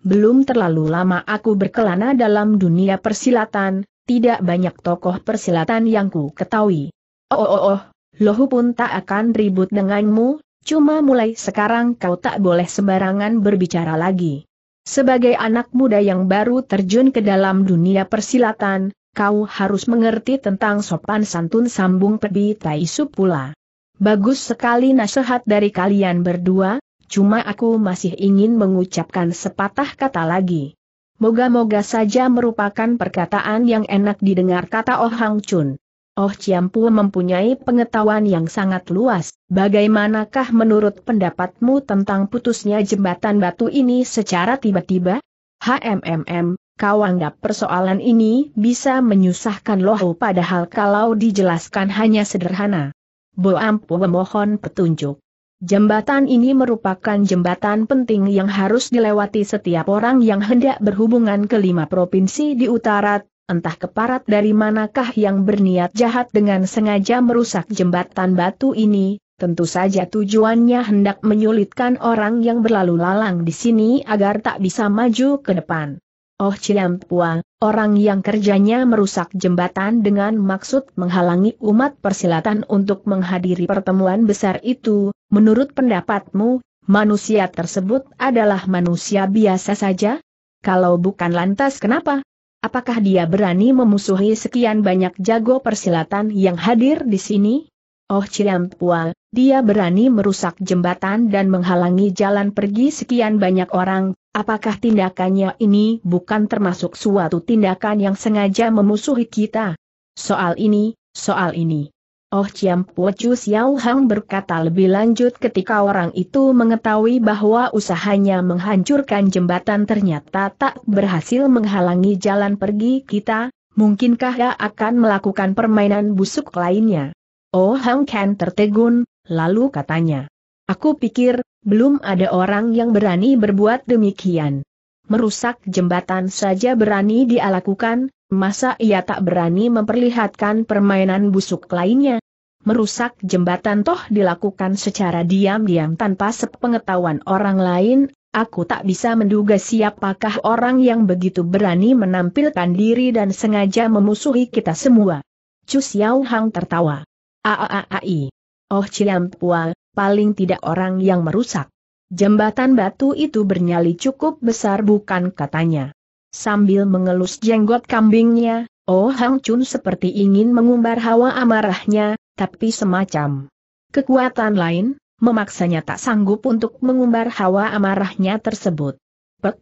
belum terlalu lama aku berkelana dalam dunia persilatan, tidak banyak tokoh persilatan yang ku ketahui. Oh oh oh, lohu pun tak akan ribut denganmu, cuma mulai sekarang kau tak boleh sembarangan berbicara lagi. Sebagai anak muda yang baru terjun ke dalam dunia persilatan, kau harus mengerti tentang sopan santun sambung pebi taisu pula. Bagus sekali nasihat dari kalian berdua, cuma aku masih ingin mengucapkan sepatah kata lagi. Moga-moga saja merupakan perkataan yang enak didengar kata Oh Hang Chun. Oh Ciampu mempunyai pengetahuan yang sangat luas, bagaimanakah menurut pendapatmu tentang putusnya jembatan batu ini secara tiba-tiba? HMMM, kau anggap persoalan ini bisa menyusahkan loh padahal kalau dijelaskan hanya sederhana. Boampu memohon petunjuk. Jembatan ini merupakan jembatan penting yang harus dilewati setiap orang yang hendak berhubungan ke lima provinsi di utara, entah keparat dari manakah yang berniat jahat dengan sengaja merusak jembatan batu ini, tentu saja tujuannya hendak menyulitkan orang yang berlalu lalang di sini agar tak bisa maju ke depan. Oh Pua, orang yang kerjanya merusak jembatan dengan maksud menghalangi umat persilatan untuk menghadiri pertemuan besar itu, menurut pendapatmu, manusia tersebut adalah manusia biasa saja? Kalau bukan lantas kenapa? Apakah dia berani memusuhi sekian banyak jago persilatan yang hadir di sini? Oh Pua, dia berani merusak jembatan dan menghalangi jalan pergi sekian banyak orang, apakah tindakannya ini bukan termasuk suatu tindakan yang sengaja memusuhi kita? Soal ini, soal ini. Oh Chiam Po Chu Xiao Hang berkata lebih lanjut ketika orang itu mengetahui bahwa usahanya menghancurkan jembatan ternyata tak berhasil menghalangi jalan pergi kita, mungkinkah dia akan melakukan permainan busuk lainnya? Oh Hang Ken tertegun, Lalu katanya, Aku pikir, belum ada orang yang berani berbuat demikian. Merusak jembatan saja berani dia lakukan, masa ia tak berani memperlihatkan permainan busuk lainnya? Merusak jembatan toh dilakukan secara diam-diam tanpa sepengetahuan orang lain, aku tak bisa menduga siapakah orang yang begitu berani menampilkan diri dan sengaja memusuhi kita semua. Chu Xiao Hang tertawa. Aaai. Oh Ciampua, paling tidak orang yang merusak. Jembatan batu itu bernyali cukup besar bukan katanya. Sambil mengelus jenggot kambingnya, Oh Hang Chun seperti ingin mengumbar hawa amarahnya, tapi semacam kekuatan lain, memaksanya tak sanggup untuk mengumbar hawa amarahnya tersebut. Pek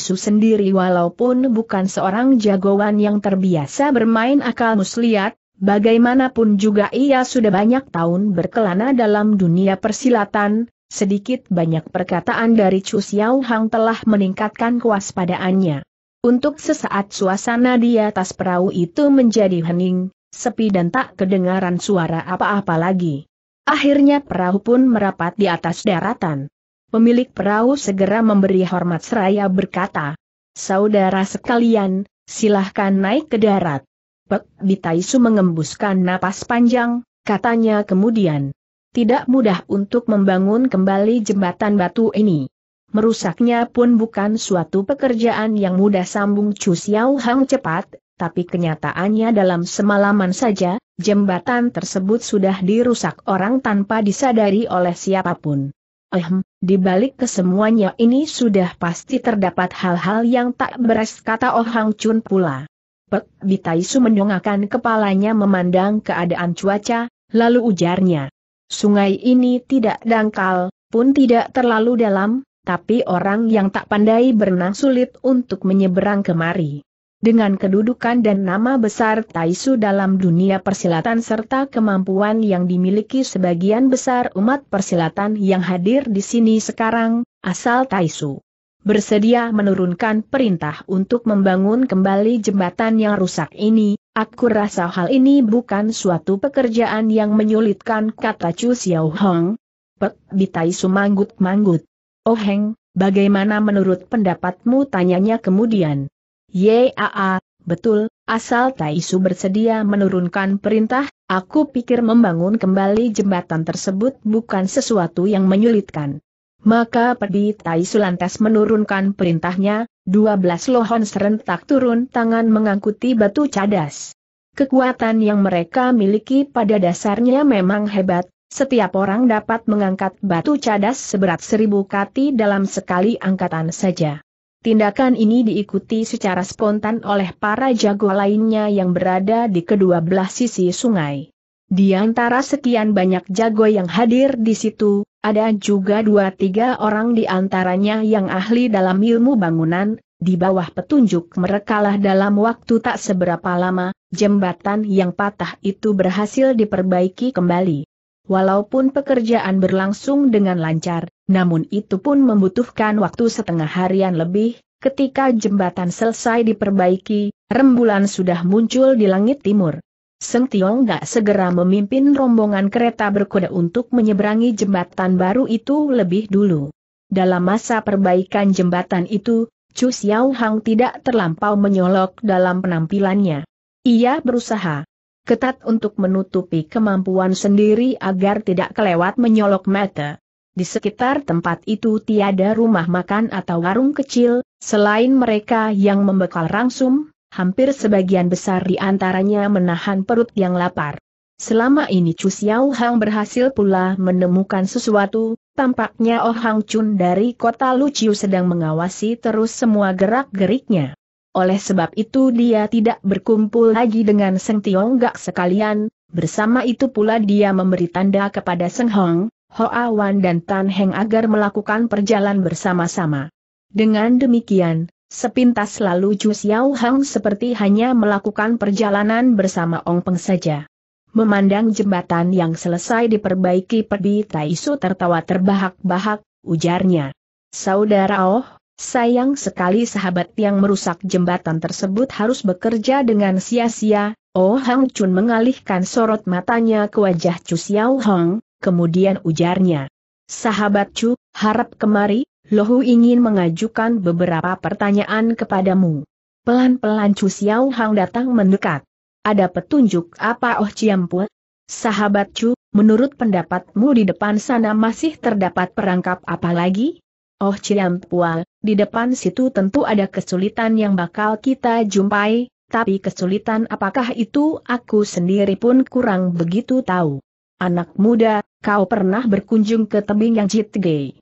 Su sendiri walaupun bukan seorang jagoan yang terbiasa bermain akal muslihat, Bagaimanapun juga ia sudah banyak tahun berkelana dalam dunia persilatan, sedikit banyak perkataan dari Chu Xiao Hang telah meningkatkan kewaspadaannya. Untuk sesaat suasana di atas perahu itu menjadi hening, sepi dan tak kedengaran suara apa-apa lagi. Akhirnya perahu pun merapat di atas daratan. Pemilik perahu segera memberi hormat seraya berkata, Saudara sekalian, silahkan naik ke darat. Pek Bitaisu mengembuskan napas panjang, katanya kemudian. Tidak mudah untuk membangun kembali jembatan batu ini. Merusaknya pun bukan suatu pekerjaan yang mudah sambung Chu Xiao Hang cepat, tapi kenyataannya dalam semalaman saja, jembatan tersebut sudah dirusak orang tanpa disadari oleh siapapun. Ehm, di balik kesemuanya ini sudah pasti terdapat hal-hal yang tak beres kata Oh Hang Chun pula. Pek Bitaisu mendongakkan kepalanya memandang keadaan cuaca, lalu ujarnya. Sungai ini tidak dangkal, pun tidak terlalu dalam, tapi orang yang tak pandai berenang sulit untuk menyeberang kemari. Dengan kedudukan dan nama besar Taisu dalam dunia persilatan serta kemampuan yang dimiliki sebagian besar umat persilatan yang hadir di sini sekarang, asal Taisu bersedia menurunkan perintah untuk membangun kembali jembatan yang rusak ini, aku rasa hal ini bukan suatu pekerjaan yang menyulitkan kata Chu Xiao Hong. Pek, bitai sumanggut-manggut. Oh Heng, bagaimana menurut pendapatmu tanyanya kemudian? Yaa, betul, asal Taisu bersedia menurunkan perintah, aku pikir membangun kembali jembatan tersebut bukan sesuatu yang menyulitkan. Maka Pedi Tai Sulantes menurunkan perintahnya, dua belas lohon serentak turun tangan mengangkuti batu cadas. Kekuatan yang mereka miliki pada dasarnya memang hebat, setiap orang dapat mengangkat batu cadas seberat seribu kati dalam sekali angkatan saja. Tindakan ini diikuti secara spontan oleh para jago lainnya yang berada di kedua belah sisi sungai. Di antara sekian banyak jago yang hadir di situ, ada juga dua tiga orang di antaranya yang ahli dalam ilmu bangunan, di bawah petunjuk merekalah dalam waktu tak seberapa lama, jembatan yang patah itu berhasil diperbaiki kembali. Walaupun pekerjaan berlangsung dengan lancar, namun itu pun membutuhkan waktu setengah harian lebih, ketika jembatan selesai diperbaiki, rembulan sudah muncul di langit timur. Seng Tiong Gak segera memimpin rombongan kereta berkuda untuk menyeberangi jembatan baru itu lebih dulu. Dalam masa perbaikan jembatan itu, Chu Xiao Hang tidak terlampau menyolok dalam penampilannya. Ia berusaha ketat untuk menutupi kemampuan sendiri agar tidak kelewat menyolok mata. Di sekitar tempat itu tiada rumah makan atau warung kecil, selain mereka yang membekal rangsum, hampir sebagian besar di antaranya menahan perut yang lapar. Selama ini Chu Xiao Hang berhasil pula menemukan sesuatu, tampaknya Oh Hang Chun dari kota Luciu sedang mengawasi terus semua gerak-geriknya. Oleh sebab itu dia tidak berkumpul lagi dengan Seng Gak sekalian, bersama itu pula dia memberi tanda kepada Seng Hong, Hoa Wan dan Tan Heng agar melakukan perjalanan bersama-sama. Dengan demikian, Sepintas lalu Ju Xiao Hang seperti hanya melakukan perjalanan bersama Ong Peng saja. Memandang jembatan yang selesai diperbaiki Perdi Taisu tertawa terbahak-bahak, ujarnya. Saudara Oh, sayang sekali sahabat yang merusak jembatan tersebut harus bekerja dengan sia-sia, Oh Hang Chun mengalihkan sorot matanya ke wajah Chu Xiao Hang, kemudian ujarnya. Sahabat Chu, harap kemari, Lohu ingin mengajukan beberapa pertanyaan kepadamu. Pelan-pelan Chu Xiao Hang datang mendekat. Ada petunjuk apa Oh Ciampu? Sahabat Chu, menurut pendapatmu di depan sana masih terdapat perangkap apa lagi? Oh Ciampual, di depan situ tentu ada kesulitan yang bakal kita jumpai, tapi kesulitan apakah itu aku sendiri pun kurang begitu tahu. Anak muda, kau pernah berkunjung ke tebing yang Jitge?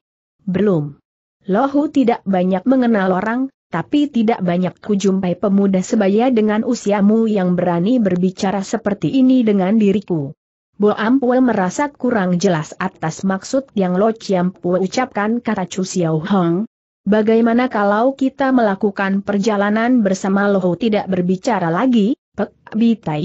Belum. Lohu tidak banyak mengenal orang, tapi tidak banyak kujumpai pemuda sebaya dengan usiamu yang berani berbicara seperti ini dengan diriku. Bo Ampue merasa kurang jelas atas maksud yang Lo Chiampue ucapkan kata Chu Xiao Hong. Bagaimana kalau kita melakukan perjalanan bersama Lohu tidak berbicara lagi? Pek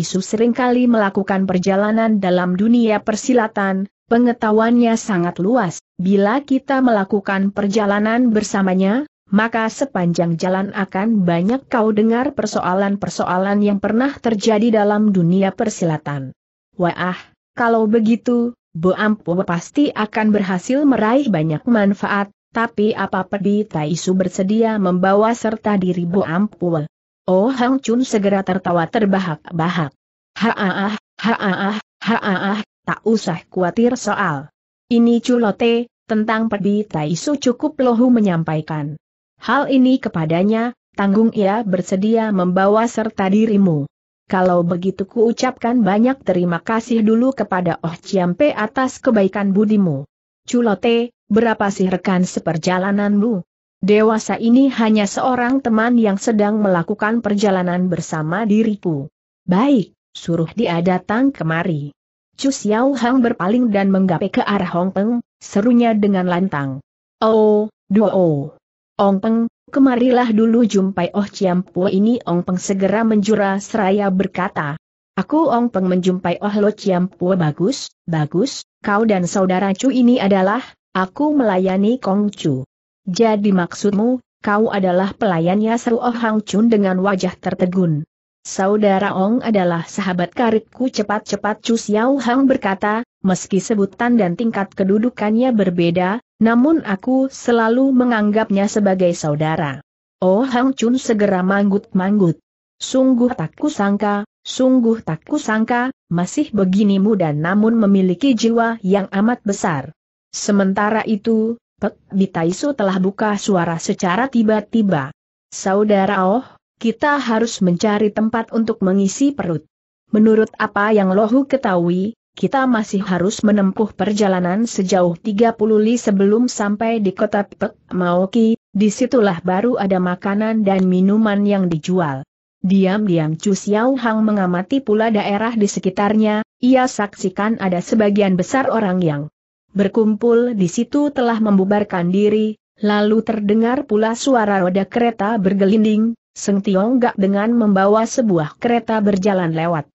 Su seringkali melakukan perjalanan dalam dunia persilatan, pengetahuannya sangat luas. Bila kita melakukan perjalanan bersamanya, maka sepanjang jalan akan banyak kau dengar persoalan-persoalan yang pernah terjadi dalam dunia persilatan. Wah, kalau begitu, Bo Ampu pasti akan berhasil meraih banyak manfaat, tapi apa Pedi Taisu bersedia membawa serta diri Bu Ampul? Oh Hang Chun segera tertawa terbahak-bahak. Haaah, haaah, haaah, tak usah khawatir soal. Ini culote, tentang pedi Taisu cukup lohu menyampaikan. Hal ini kepadanya, tanggung ia bersedia membawa serta dirimu. Kalau begitu kuucapkan banyak terima kasih dulu kepada Oh Ciampe atas kebaikan budimu. Culote, berapa sih rekan seperjalananmu? Dewasa ini hanya seorang teman yang sedang melakukan perjalanan bersama diriku. Baik, suruh dia datang kemari. Chu Xiao Hang berpaling dan menggapai ke arah Hong Peng, serunya dengan lantang. Oh, duo. Oh. Hong Peng, kemarilah dulu jumpai Oh Chiam Po ini Hong Peng segera menjura seraya berkata. Aku Hong Peng menjumpai Oh Lo Chiam Po bagus, bagus, kau dan saudara Chu ini adalah, aku melayani Kong Chu. Jadi maksudmu, kau adalah pelayannya seru Oh Hang Chun dengan wajah tertegun. Saudara Ong adalah sahabat karibku cepat-cepat Chu Xiao Hang berkata, meski sebutan dan tingkat kedudukannya berbeda, namun aku selalu menganggapnya sebagai saudara. Oh Hang Chun segera manggut-manggut. Sungguh tak kusangka, sungguh tak kusangka, masih begini muda namun memiliki jiwa yang amat besar. Sementara itu, Pek Bitaisu telah buka suara secara tiba-tiba. Saudara Oh, kita harus mencari tempat untuk mengisi perut. Menurut apa yang Lohu ketahui, kita masih harus menempuh perjalanan sejauh 30 li sebelum sampai di kota Pek Maoki, disitulah baru ada makanan dan minuman yang dijual. Diam-diam Chu Xiao Hang mengamati pula daerah di sekitarnya, ia saksikan ada sebagian besar orang yang berkumpul di situ telah membubarkan diri, lalu terdengar pula suara roda kereta bergelinding, Seng Gak dengan membawa sebuah kereta berjalan lewat.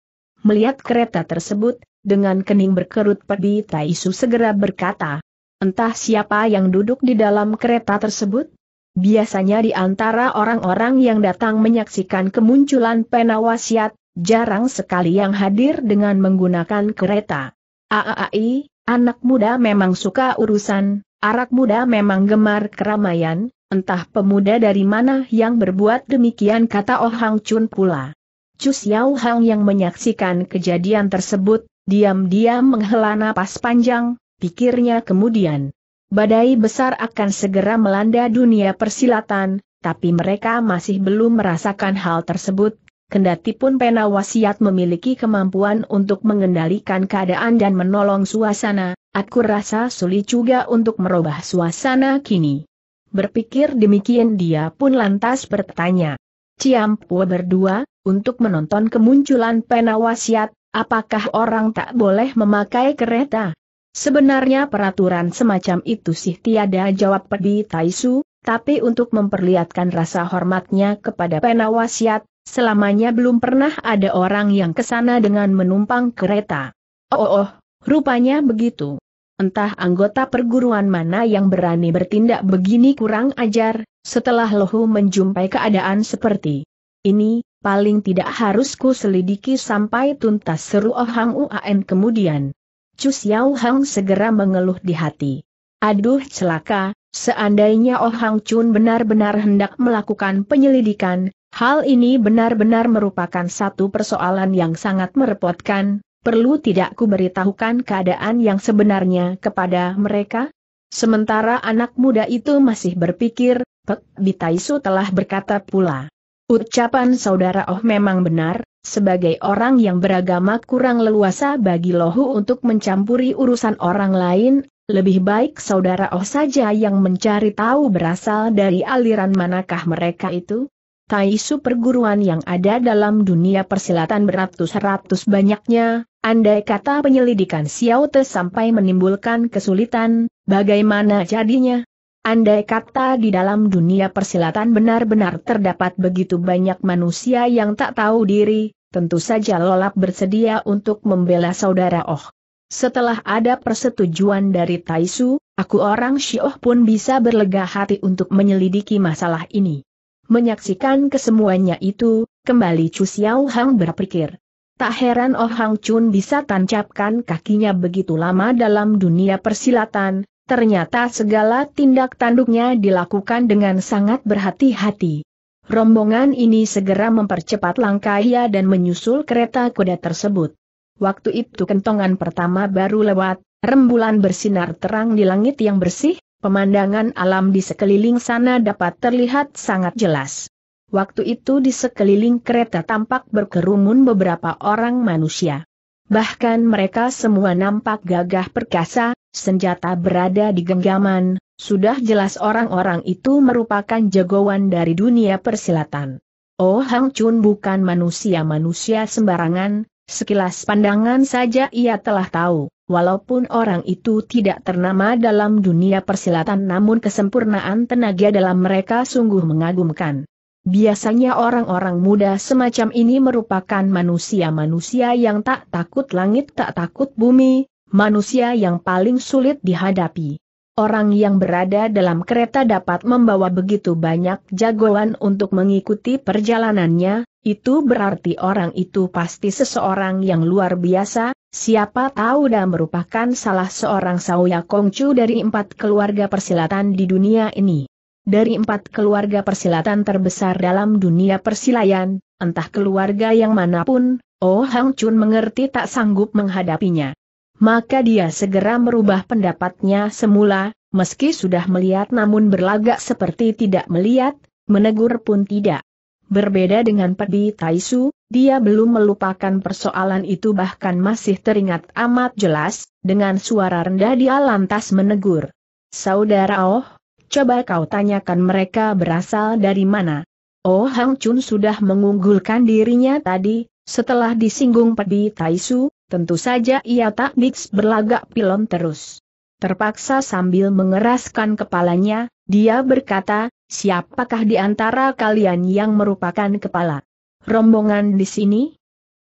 Melihat kereta tersebut, dengan kening berkerut pedih Taisu segera berkata, Entah siapa yang duduk di dalam kereta tersebut? Biasanya di antara orang-orang yang datang menyaksikan kemunculan penawasiat, jarang sekali yang hadir dengan menggunakan kereta. Aai, Anak muda memang suka urusan, arak muda memang gemar keramaian, entah pemuda dari mana yang berbuat demikian kata Oh Hang Chun pula. Chu Xiao Hang yang menyaksikan kejadian tersebut, diam-diam menghela napas panjang, pikirnya kemudian. Badai besar akan segera melanda dunia persilatan, tapi mereka masih belum merasakan hal tersebut, Kendati pun pena wasiat memiliki kemampuan untuk mengendalikan keadaan dan menolong suasana, aku rasa sulit juga untuk merubah suasana kini. Berpikir demikian dia pun lantas bertanya. Ciampua berdua, untuk menonton kemunculan pena wasiat, apakah orang tak boleh memakai kereta? Sebenarnya peraturan semacam itu sih tiada jawab Pedi Taisu, tapi untuk memperlihatkan rasa hormatnya kepada pena wasiat, Selamanya belum pernah ada orang yang kesana dengan menumpang kereta. Oh, oh, oh, rupanya begitu. Entah anggota perguruan mana yang berani bertindak begini kurang ajar, setelah Lohu menjumpai keadaan seperti ini, paling tidak harusku selidiki sampai tuntas seru Ohang oh Uan kemudian. Cu Xiao Hang segera mengeluh di hati. Aduh celaka, seandainya Ohang oh Chun benar-benar hendak melakukan penyelidikan, Hal ini benar-benar merupakan satu persoalan yang sangat merepotkan, perlu tidak ku beritahukan keadaan yang sebenarnya kepada mereka? Sementara anak muda itu masih berpikir, Pek Bitaisu telah berkata pula. Ucapan saudara Oh memang benar, sebagai orang yang beragama kurang leluasa bagi lohu untuk mencampuri urusan orang lain, lebih baik saudara Oh saja yang mencari tahu berasal dari aliran manakah mereka itu. Taisu perguruan yang ada dalam dunia persilatan beratus-ratus banyaknya, andai kata penyelidikan Xiao Te sampai menimbulkan kesulitan, bagaimana jadinya? Andai kata di dalam dunia persilatan benar-benar terdapat begitu banyak manusia yang tak tahu diri, tentu saja Lolap bersedia untuk membela saudara Oh. Setelah ada persetujuan dari Taisu, aku orang Xiao pun bisa berlega hati untuk menyelidiki masalah ini. Menyaksikan kesemuanya itu, kembali Chu Xiao Hang berpikir. Tak heran Oh Hang Chun bisa tancapkan kakinya begitu lama dalam dunia persilatan, ternyata segala tindak tanduknya dilakukan dengan sangat berhati-hati. Rombongan ini segera mempercepat langkahnya dan menyusul kereta kuda tersebut. Waktu itu kentongan pertama baru lewat, rembulan bersinar terang di langit yang bersih, pemandangan alam di sekeliling sana dapat terlihat sangat jelas. Waktu itu di sekeliling kereta tampak berkerumun beberapa orang manusia. Bahkan mereka semua nampak gagah perkasa, senjata berada di genggaman, sudah jelas orang-orang itu merupakan jagoan dari dunia persilatan. Oh Hang Chun bukan manusia-manusia sembarangan, sekilas pandangan saja ia telah tahu. Walaupun orang itu tidak ternama dalam dunia persilatan namun kesempurnaan tenaga dalam mereka sungguh mengagumkan. Biasanya orang-orang muda semacam ini merupakan manusia-manusia yang tak takut langit tak takut bumi, manusia yang paling sulit dihadapi. Orang yang berada dalam kereta dapat membawa begitu banyak jagoan untuk mengikuti perjalanannya, itu berarti orang itu pasti seseorang yang luar biasa, siapa tahu dan merupakan salah seorang Sauya Kongcu dari empat keluarga persilatan di dunia ini. Dari empat keluarga persilatan terbesar dalam dunia persilayan, entah keluarga yang manapun, Oh Hang Chun mengerti tak sanggup menghadapinya maka dia segera merubah pendapatnya semula, meski sudah melihat namun berlagak seperti tidak melihat, menegur pun tidak. Berbeda dengan Pedi Taisu, dia belum melupakan persoalan itu bahkan masih teringat amat jelas, dengan suara rendah dia lantas menegur. Saudara Oh, coba kau tanyakan mereka berasal dari mana. Oh Hang Chun sudah mengunggulkan dirinya tadi, setelah disinggung Pedi Taisu, Tentu saja ia tak mix berlagak pilon terus. Terpaksa sambil mengeraskan kepalanya, dia berkata, siapakah di antara kalian yang merupakan kepala? Rombongan di sini?